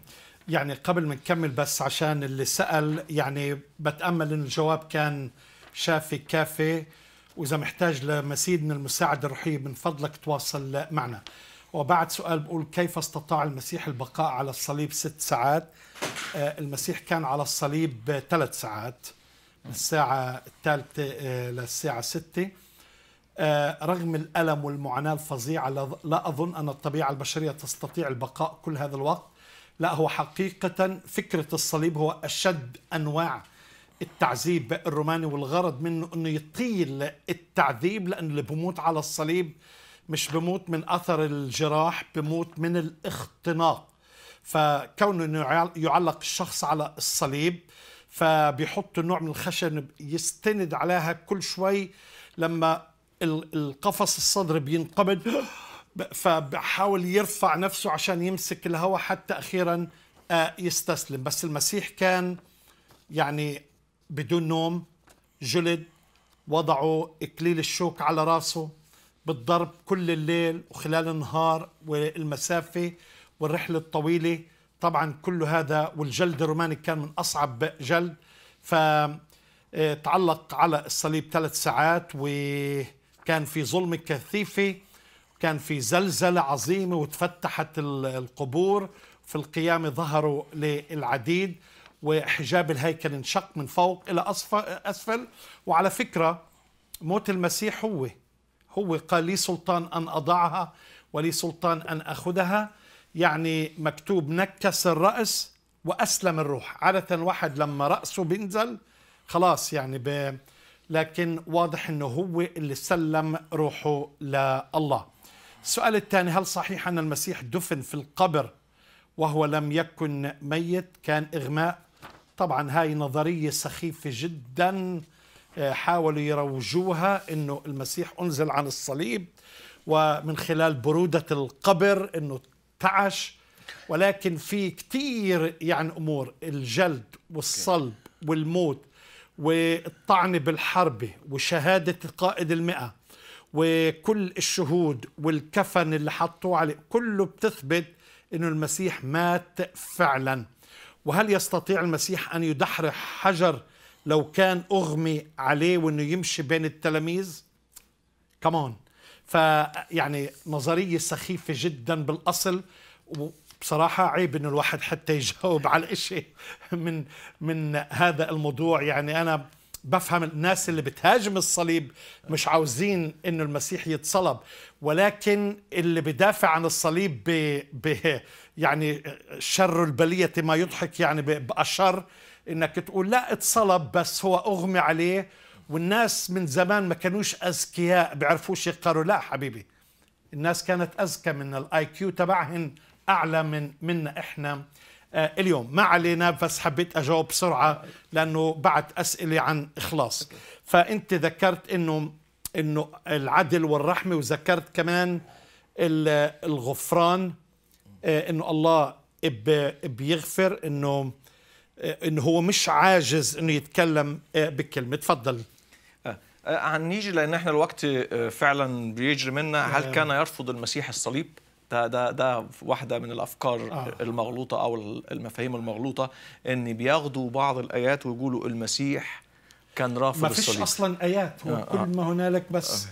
يعني قبل ما نكمل بس عشان اللي سأل يعني بتأمل أن الجواب كان شافي كافي وإذا محتاج لمزيد من المساعدة الروحية من فضلك تواصل معنا وبعد سؤال بقول كيف استطاع المسيح البقاء على الصليب ست ساعات آه، المسيح كان على الصليب ثلاث ساعات من الساعة الثالثة آه، للساعة ستة آه، رغم الألم والمعاناة الفظيعة لا أظن أن الطبيعة البشرية تستطيع البقاء كل هذا الوقت لا هو حقيقة فكرة الصليب هو أشد أنواع التعذيب الروماني والغرض منه أنه يطيل التعذيب لأن اللي بموت على الصليب مش بموت من أثر الجراح بموت من الاختناق فكونه أنه يعلق الشخص على الصليب فبيحط نوع من الخشن يستند عليها كل شوي لما القفص الصدر بينقبض فبحاول يرفع نفسه عشان يمسك الهواء حتى اخيرا آه، يستسلم بس المسيح كان يعني بدون نوم جلد وضعوا اكليل الشوك على راسه بالضرب كل الليل وخلال النهار والمسافه والرحله الطويله طبعا كل هذا والجلد الروماني كان من اصعب جلد ف آه، تعلق على الصليب ثلاث ساعات و كان في ظلم كثيفة كان في زلزلة عظيمة وتفتحت القبور في القيامة ظهروا للعديد وحجاب الهيكل انشق من فوق إلى أسفل وعلى فكرة موت المسيح هو هو قال لي سلطان أن أضعها ولي سلطان أن أخذها يعني مكتوب نكس الرأس وأسلم الروح عادة واحد لما رأسه بينزل خلاص يعني لكن واضح انه هو اللي سلم روحه لله السؤال الثاني هل صحيح ان المسيح دفن في القبر وهو لم يكن ميت كان اغماء طبعا هاي نظريه سخيفه جدا آه، حاولوا يروجوها انه المسيح انزل عن الصليب ومن خلال بروده القبر انه تعش ولكن في كثير يعني امور الجلد والصلب والموت والطعن بالحرب وشهادة قائد المئة وكل الشهود والكفن اللي حطوه عليه كله بتثبت أنه المسيح مات فعلا وهل يستطيع المسيح أن يدحرح حجر لو كان أغمي عليه وأنه يمشي بين التلاميذ كمان فيعني نظرية سخيفة جدا بالأصل بصراحة عيب انه الواحد حتى يجاوب على شيء من من هذا الموضوع يعني انا بفهم الناس اللي بتهاجم الصليب مش عاوزين انه المسيح يتصلب ولكن اللي بدافع عن الصليب ب... ب... يعني شر البلية ما يضحك يعني بأشر انك تقول لا اتصلب بس هو اغمي عليه والناس من زمان ما كانوش اذكياء بيعرفوش يقروا لا حبيبي الناس كانت اذكى من الاي كيو تبعهن اعلى من منا احنا آه، اليوم ما علينا بس حبيت اجاوب بسرعه لانه بعد اسئله عن اخلاص فانت ذكرت انه انه العدل والرحمه وذكرت كمان الغفران آه، انه الله بيغفر انه آه، انه هو مش عاجز انه يتكلم بكلمه تفضل هنيجي لان احنا الوقت فعلا بيجري منا هل كان يرفض المسيح الصليب ده ده ده واحده من الافكار آه. المغلوطه او المفاهيم المغلوطه ان بياخدوا بعض الايات ويقولوا المسيح كان رافض الصليب ما فيش الصليب. اصلا ايات هو آه. كل آه. ما هنالك بس آه.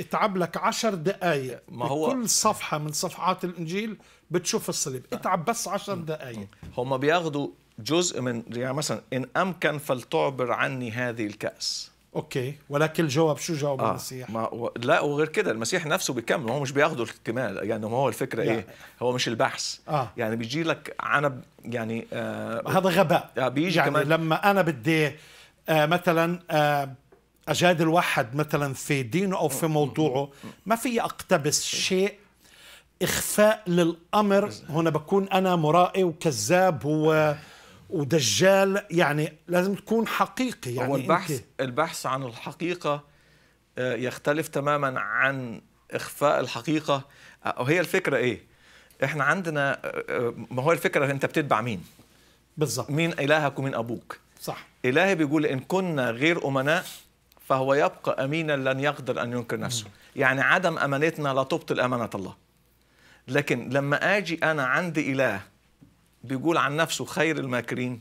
اتعب لك عشر دقائق ما هو كل صفحه من صفحات الانجيل بتشوف الصليب آه. اتعب بس عشر دقائق آه. هم بياخدوا جزء من يعني مثلا ان امكن فلتعبر عني هذه الكاس اوكي ولكن الجواب شو جواب آه المسيح؟ ما و... لا وغير كده المسيح نفسه بيكمل هو مش بياخده الاكتمال يعني ما هو الفكره لا. يعني ايه؟ هو مش البحث آه. يعني بيجي لك عنب يعني آه هذا غباء آه، بيجي يعني كمان لما انا بدي آه مثلا آه اجادل واحد مثلا في دينه او في موضوعه ما في اقتبس شيء اخفاء للامر هنا بكون انا مرائي وكذاب و ودجال يعني لازم تكون حقيقي يعني هو البحث انت البحث عن الحقيقه آه، يختلف تماما عن اخفاء الحقيقه وهي آه، الفكره ايه احنا عندنا آه، ما هو الفكره انت بتتبع مين بالظبط مين الهك ومين ابوك صح الهي بيقول ان كنا غير امناء فهو يبقى امينا لن يقدر ان ينكر نفسه م. يعني عدم امانتنا لا تبطل امانه الله لكن لما اجي انا عندي اله بيقول عن نفسه خير الماكرين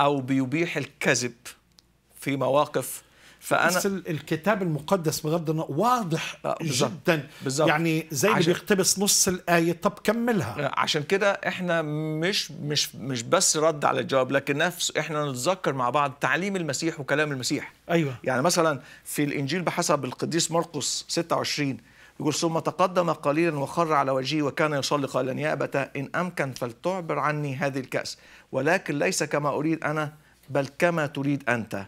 او بيبيح الكذب في مواقف فانا بس الكتاب المقدس بغض النظر واضح آه، بالزبط. جدا بالزبط. يعني زي اللي بيقتبس نص الايه طب كملها آه، عشان كده احنا مش مش مش بس رد على الجواب لكن نفس احنا نتذكر مع بعض تعليم المسيح وكلام المسيح ايوه يعني مثلا في الانجيل بحسب القديس مرقس 26 يقول ثم تقدم قليلا وخر على وجهه وكان يصلي قائلا يا أبتاه إن أمكن فلتعبر عني هذه الكأس ولكن ليس كما أريد أنا بل كما تريد أنت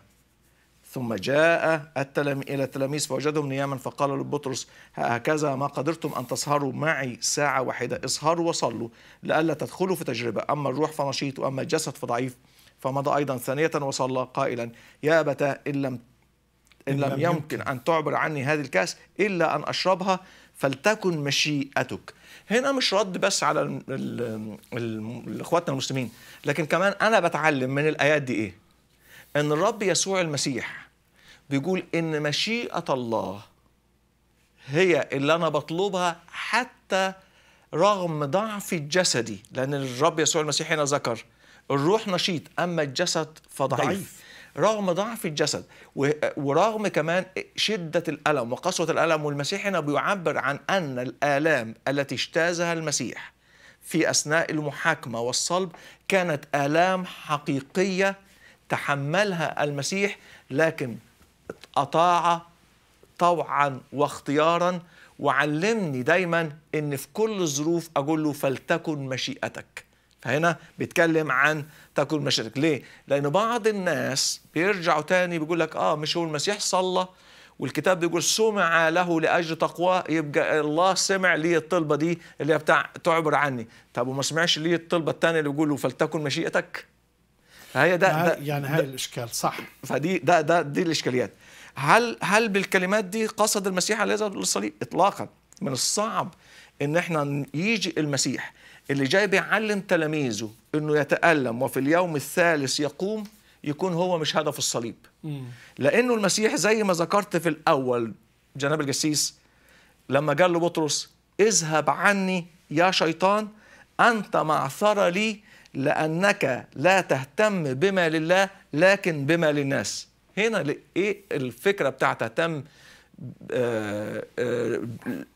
ثم جاء التلم... إلى التلاميذ فوجدهم نياما فقال لبطرس هكذا ما قدرتم أن تسهروا معي ساعة واحدة اسهروا وصلوا لئلا تدخلوا في تجربة أما الروح فنشيط وأما الجسد فضعيف فمضى أيضا ثانية وصلى قائلا يا أبتاه إن لم إن لم يمكن أن تعبر عني هذه الكأس إلا أن أشربها فلتكن مشيئتك هنا مش رد بس على اخواتنا المسلمين لكن كمان انا بتعلم من الايات دي ايه ان الرب يسوع المسيح بيقول ان مشيئه الله هي اللي انا بطلبها حتى رغم ضعفي الجسدي لان الرب يسوع المسيح هنا ذكر الروح نشيط اما الجسد فضعيف ضعيف. رغم ضعف الجسد ورغم كمان شدة الألم وقسوة الألم والمسيح هنا بيعبر عن أن الآلام التي اجتازها المسيح في أثناء المحاكمة والصلب كانت آلام حقيقية تحملها المسيح لكن أطاع طوعا واختيارا وعلمني دايما ان في كل الظروف اقول له فلتكن مشيئتك فهنا بيتكلم عن تاكل مشارك ليه؟ لأن بعض الناس بيرجعوا تاني بيقول لك آه مش هو المسيح صلى والكتاب بيقول سمع له لأجل تقواه يبقى الله سمع لي الطلبة دي اللي بتاع تعبر عني طب وما سمعش لي الطلبة التانية اللي بيقولوا فلتكن مشيئتك هي ده, يعني ده يعني هاي الإشكال صح فدي ده ده دي الإشكاليات هل هل بالكلمات دي قصد المسيح عليه الصليب؟ إطلاقا من الصعب ان احنا يجي المسيح اللي جاي بيعلم تلاميذه انه يتالم وفي اليوم الثالث يقوم يكون هو مش هدف الصليب لانه المسيح زي ما ذكرت في الاول جناب الجسيس لما قال له بطرس اذهب عني يا شيطان انت معثره لي لانك لا تهتم بما لله لكن بما للناس هنا ايه الفكره بتاعت تهتم آه، آه،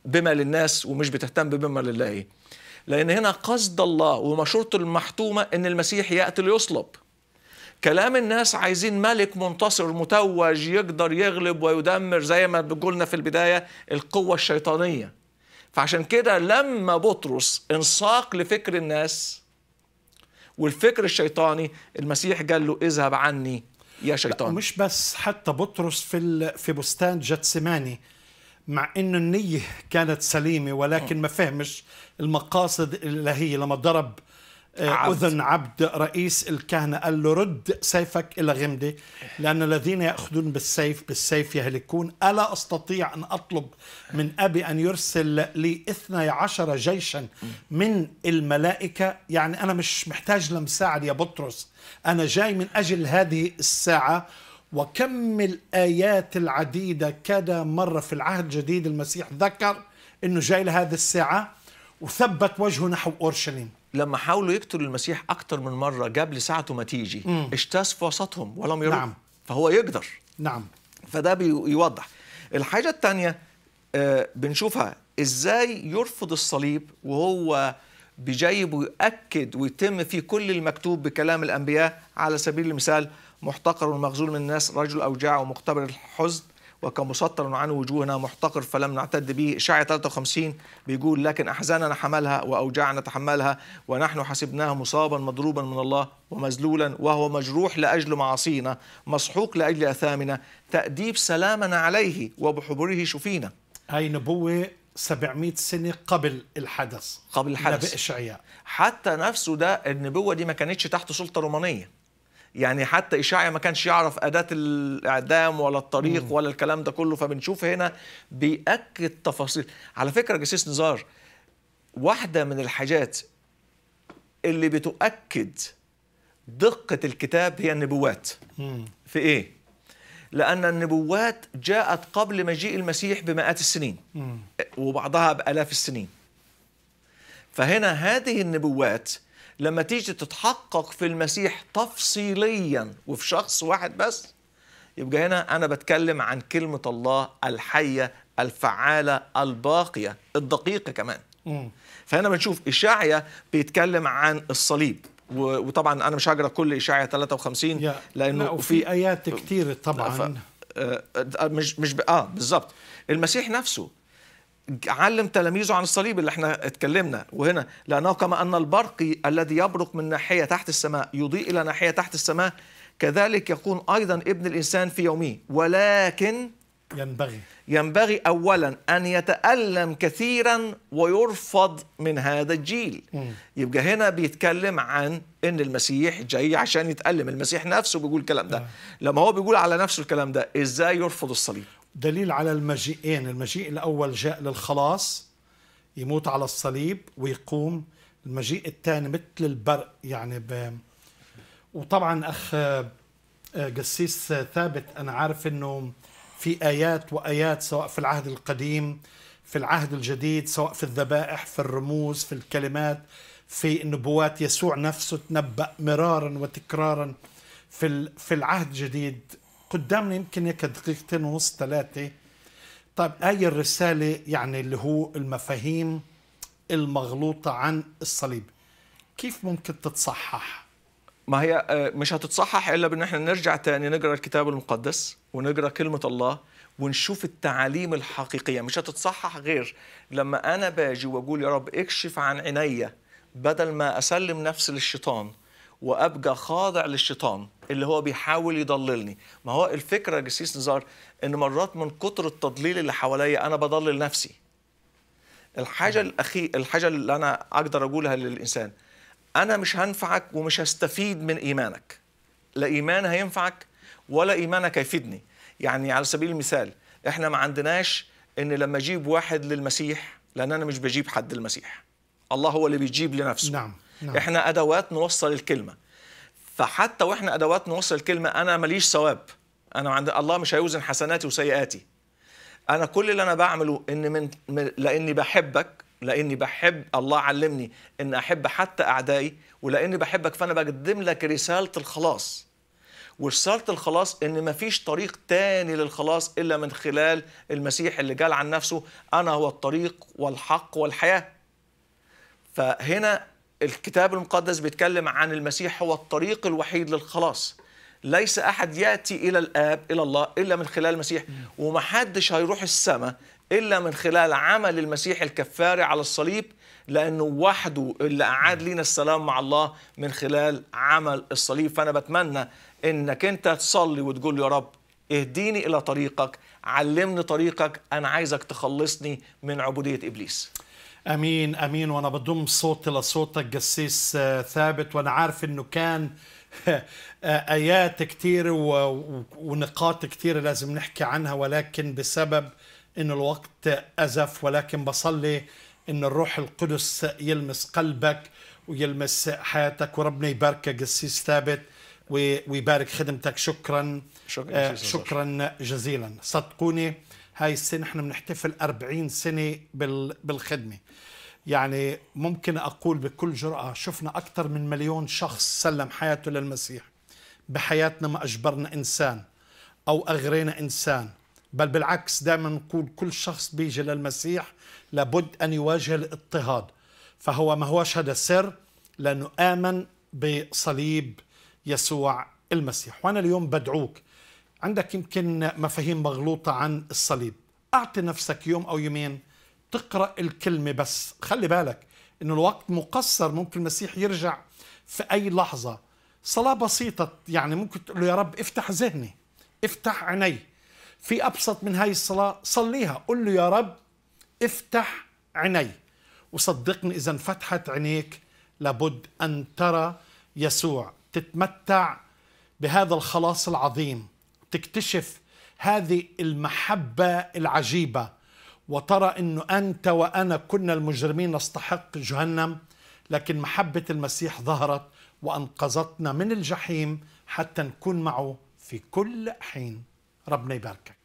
بما للناس ومش بتهتم بما لله ايه لأن هنا قصد الله ومشورته المحتومة أن المسيح يأتي ليصلب كلام الناس عايزين ملك منتصر متوج يقدر يغلب ويدمر زي ما بقولنا في البداية القوة الشيطانية فعشان كده لما بطرس انساق لفكر الناس والفكر الشيطاني المسيح قال له اذهب عني يا شيطان مش بس حتى بطرس في في بستان جتسماني مع انه النيه كانت سليمه ولكن ما فهمش المقاصد الالهيه لما ضرب آه، عبد. اذن عبد رئيس الكهنه قال له رد سيفك الى غمده لان الذين ياخذون بالسيف بالسيف يهلكون الا استطيع ان اطلب من ابي ان يرسل لي اثني عشر جيشا من الملائكه يعني انا مش محتاج لمساعد يا بطرس انا جاي من اجل هذه الساعه وكم الآيات العديدة كذا مرة في العهد الجديد المسيح ذكر أنه جاي لهذه الساعة وثبت وجهه نحو أورشليم لما حاولوا يقتلوا المسيح أكثر من مرة جاب لساعته ما تيجي اجتاز في وسطهم ولم يروح نعم. فهو يقدر نعم فده بيوضح الحاجة الثانية آه، بنشوفها إزاي يرفض الصليب وهو بجايب ويؤكد ويتم فيه كل المكتوب بكلام الأنبياء على سبيل المثال محتقر مخزول من الناس رجل أوجاع ومختبر الحزن وكمسطر عن وجوهنا محتقر فلم نعتد به إشعيا 53 بيقول لكن أحزاننا حملها وأوجاعنا تحملها ونحن حسبناه مصابا مضروبا من الله ومذلولا وهو مجروح لأجل معاصينا مسحوق لأجل أثامنا تأديب سلامنا عليه وبحبره شفينا هاي نبوة 700 سنة قبل الحدث قبل الحدث نبي إشعياء حتى نفسه ده النبوة دي ما كانتش تحت سلطة رومانية يعني حتى إشاعي ما كانش يعرف أداة الإعدام ولا الطريق مم. ولا الكلام ده كله فبنشوف هنا بيأكد تفاصيل على فكرة جسيس نزار واحدة من الحاجات اللي بتؤكد دقة الكتاب هي النبوات مم. في إيه؟ لأن النبوات جاءت قبل مجيء المسيح بمئات السنين مم. وبعضها بآلاف السنين فهنا هذه النبوات لما تيجي تتحقق في المسيح تفصيليا وفي شخص واحد بس يبقى هنا أنا بتكلم عن كلمة الله الحية الفعالة الباقية الدقيقة كمان فهنا بنشوف إشاعية بيتكلم عن الصليب وطبعا أنا مش هقرأ كل إشاعية 53 لأنه لا وفي آيات كتير طبعا ف... آه، مش مش ب... اه بالظبط المسيح نفسه علم تلاميذه عن الصليب اللي احنا اتكلمنا وهنا لأنه كما أن البرق الذي يبرق من ناحية تحت السماء يضيء إلى ناحية تحت السماء كذلك يكون أيضا ابن الإنسان في يومه ولكن ينبغي ينبغي اولا ان يتالم كثيرا ويرفض من هذا الجيل م. يبقى هنا بيتكلم عن ان المسيح جاي عشان يتالم المسيح نفسه بيقول الكلام ده م. آه. لما هو بيقول على نفسه الكلام ده ازاي يرفض الصليب دليل على المجيئين المجيء الأول جاء للخلاص يموت على الصليب ويقوم المجيء الثاني مثل البرق يعني ب... وطبعا أخ قسيس آه، ثابت أنا عارف أنه في آيات وآيات سواء في العهد القديم في العهد الجديد سواء في الذبائح في الرموز في الكلمات في النبوات يسوع نفسه تنبأ مرارا وتكرارا في في العهد الجديد قدامنا يمكن هيك دقيقتين ونص ثلاثه طيب هاي الرساله يعني اللي هو المفاهيم المغلوطه عن الصليب كيف ممكن تتصحح ما هي آه، مش هتتصحح الا بان احنا نرجع تاني نقرا الكتاب المقدس ونقرا كلمه الله ونشوف التعاليم الحقيقيه مش هتتصحح غير لما انا باجي واقول يا رب اكشف عن عينيا بدل ما اسلم نفسي للشيطان وابقى خاضع للشيطان اللي هو بيحاول يضللني ما هو الفكره جسيس نزار ان مرات من كتر التضليل اللي حواليا انا بضلل نفسي الحاجه الاخي الحاجه اللي انا اقدر اقولها للانسان انا مش هنفعك ومش هستفيد من ايمانك لا ايمان هينفعك ولا ايمانك هيفيدني يعني على سبيل المثال احنا ما عندناش ان لما اجيب واحد للمسيح لان انا مش بجيب حد للمسيح الله هو اللي بيجيب لنفسه نعم نعم. احنا ادوات نوصل الكلمه فحتى واحنا ادوات نوصل الكلمه انا ماليش ثواب انا عند الله مش هيوزن حسناتي وسيئاتي انا كل اللي انا بعمله ان من, لاني بحبك لاني بحب الله علمني ان احب حتى اعدائي ولاني بحبك فانا بقدم لك رساله الخلاص ورساله الخلاص ان مفيش طريق تاني للخلاص الا من خلال المسيح اللي قال عن نفسه انا هو الطريق والحق والحياه فهنا الكتاب المقدس بيتكلم عن المسيح هو الطريق الوحيد للخلاص ليس احد ياتي الى الاب الى الله الا من خلال المسيح ومحدش هيروح السماء الا من خلال عمل المسيح الكفاري على الصليب لانه وحده اللي اعاد لينا السلام مع الله من خلال عمل الصليب فانا بتمنى انك انت تصلي وتقول يا رب اهديني الى طريقك علمني طريقك انا عايزك تخلصني من عبوديه ابليس امين امين وانا بضم صوتي لصوتك قسيس آه، ثابت وانا عارف انه كان آه، ايات كثير ونقاط كثيره لازم نحكي عنها ولكن بسبب ان الوقت ازف ولكن بصلي ان الروح القدس يلمس قلبك ويلمس حياتك وربنا يباركك قسيس ثابت ويبارك خدمتك شكرا شكرا, آه، شكرا جزيلا صدقوني هاي السنة احنا بنحتفل 40 سنة بالخدمة يعني ممكن أقول بكل جرأة شفنا أكثر من مليون شخص سلم حياته للمسيح بحياتنا ما أجبرنا إنسان أو أغرينا إنسان بل بالعكس دائما نقول كل شخص بيجي للمسيح لابد أن يواجه الاضطهاد فهو ما هوش هذا سر لأنه آمن بصليب يسوع المسيح وأنا اليوم بدعوك عندك يمكن مفاهيم مغلوطة عن الصليب أعطي نفسك يوم أو يومين تقرأ الكلمة بس خلي بالك أنه الوقت مقصر ممكن المسيح يرجع في أي لحظة صلاة بسيطة يعني ممكن تقول له يا رب افتح ذهني افتح عيني في أبسط من هاي الصلاة صليها قل له يا رب افتح عيني وصدقني إذا انفتحت عينيك لابد أن ترى يسوع تتمتع بهذا الخلاص العظيم تكتشف هذه المحبة العجيبة وترى أنه أنت وأنا كنا المجرمين نستحق جهنم لكن محبة المسيح ظهرت وأنقذتنا من الجحيم حتى نكون معه في كل حين ربنا يباركك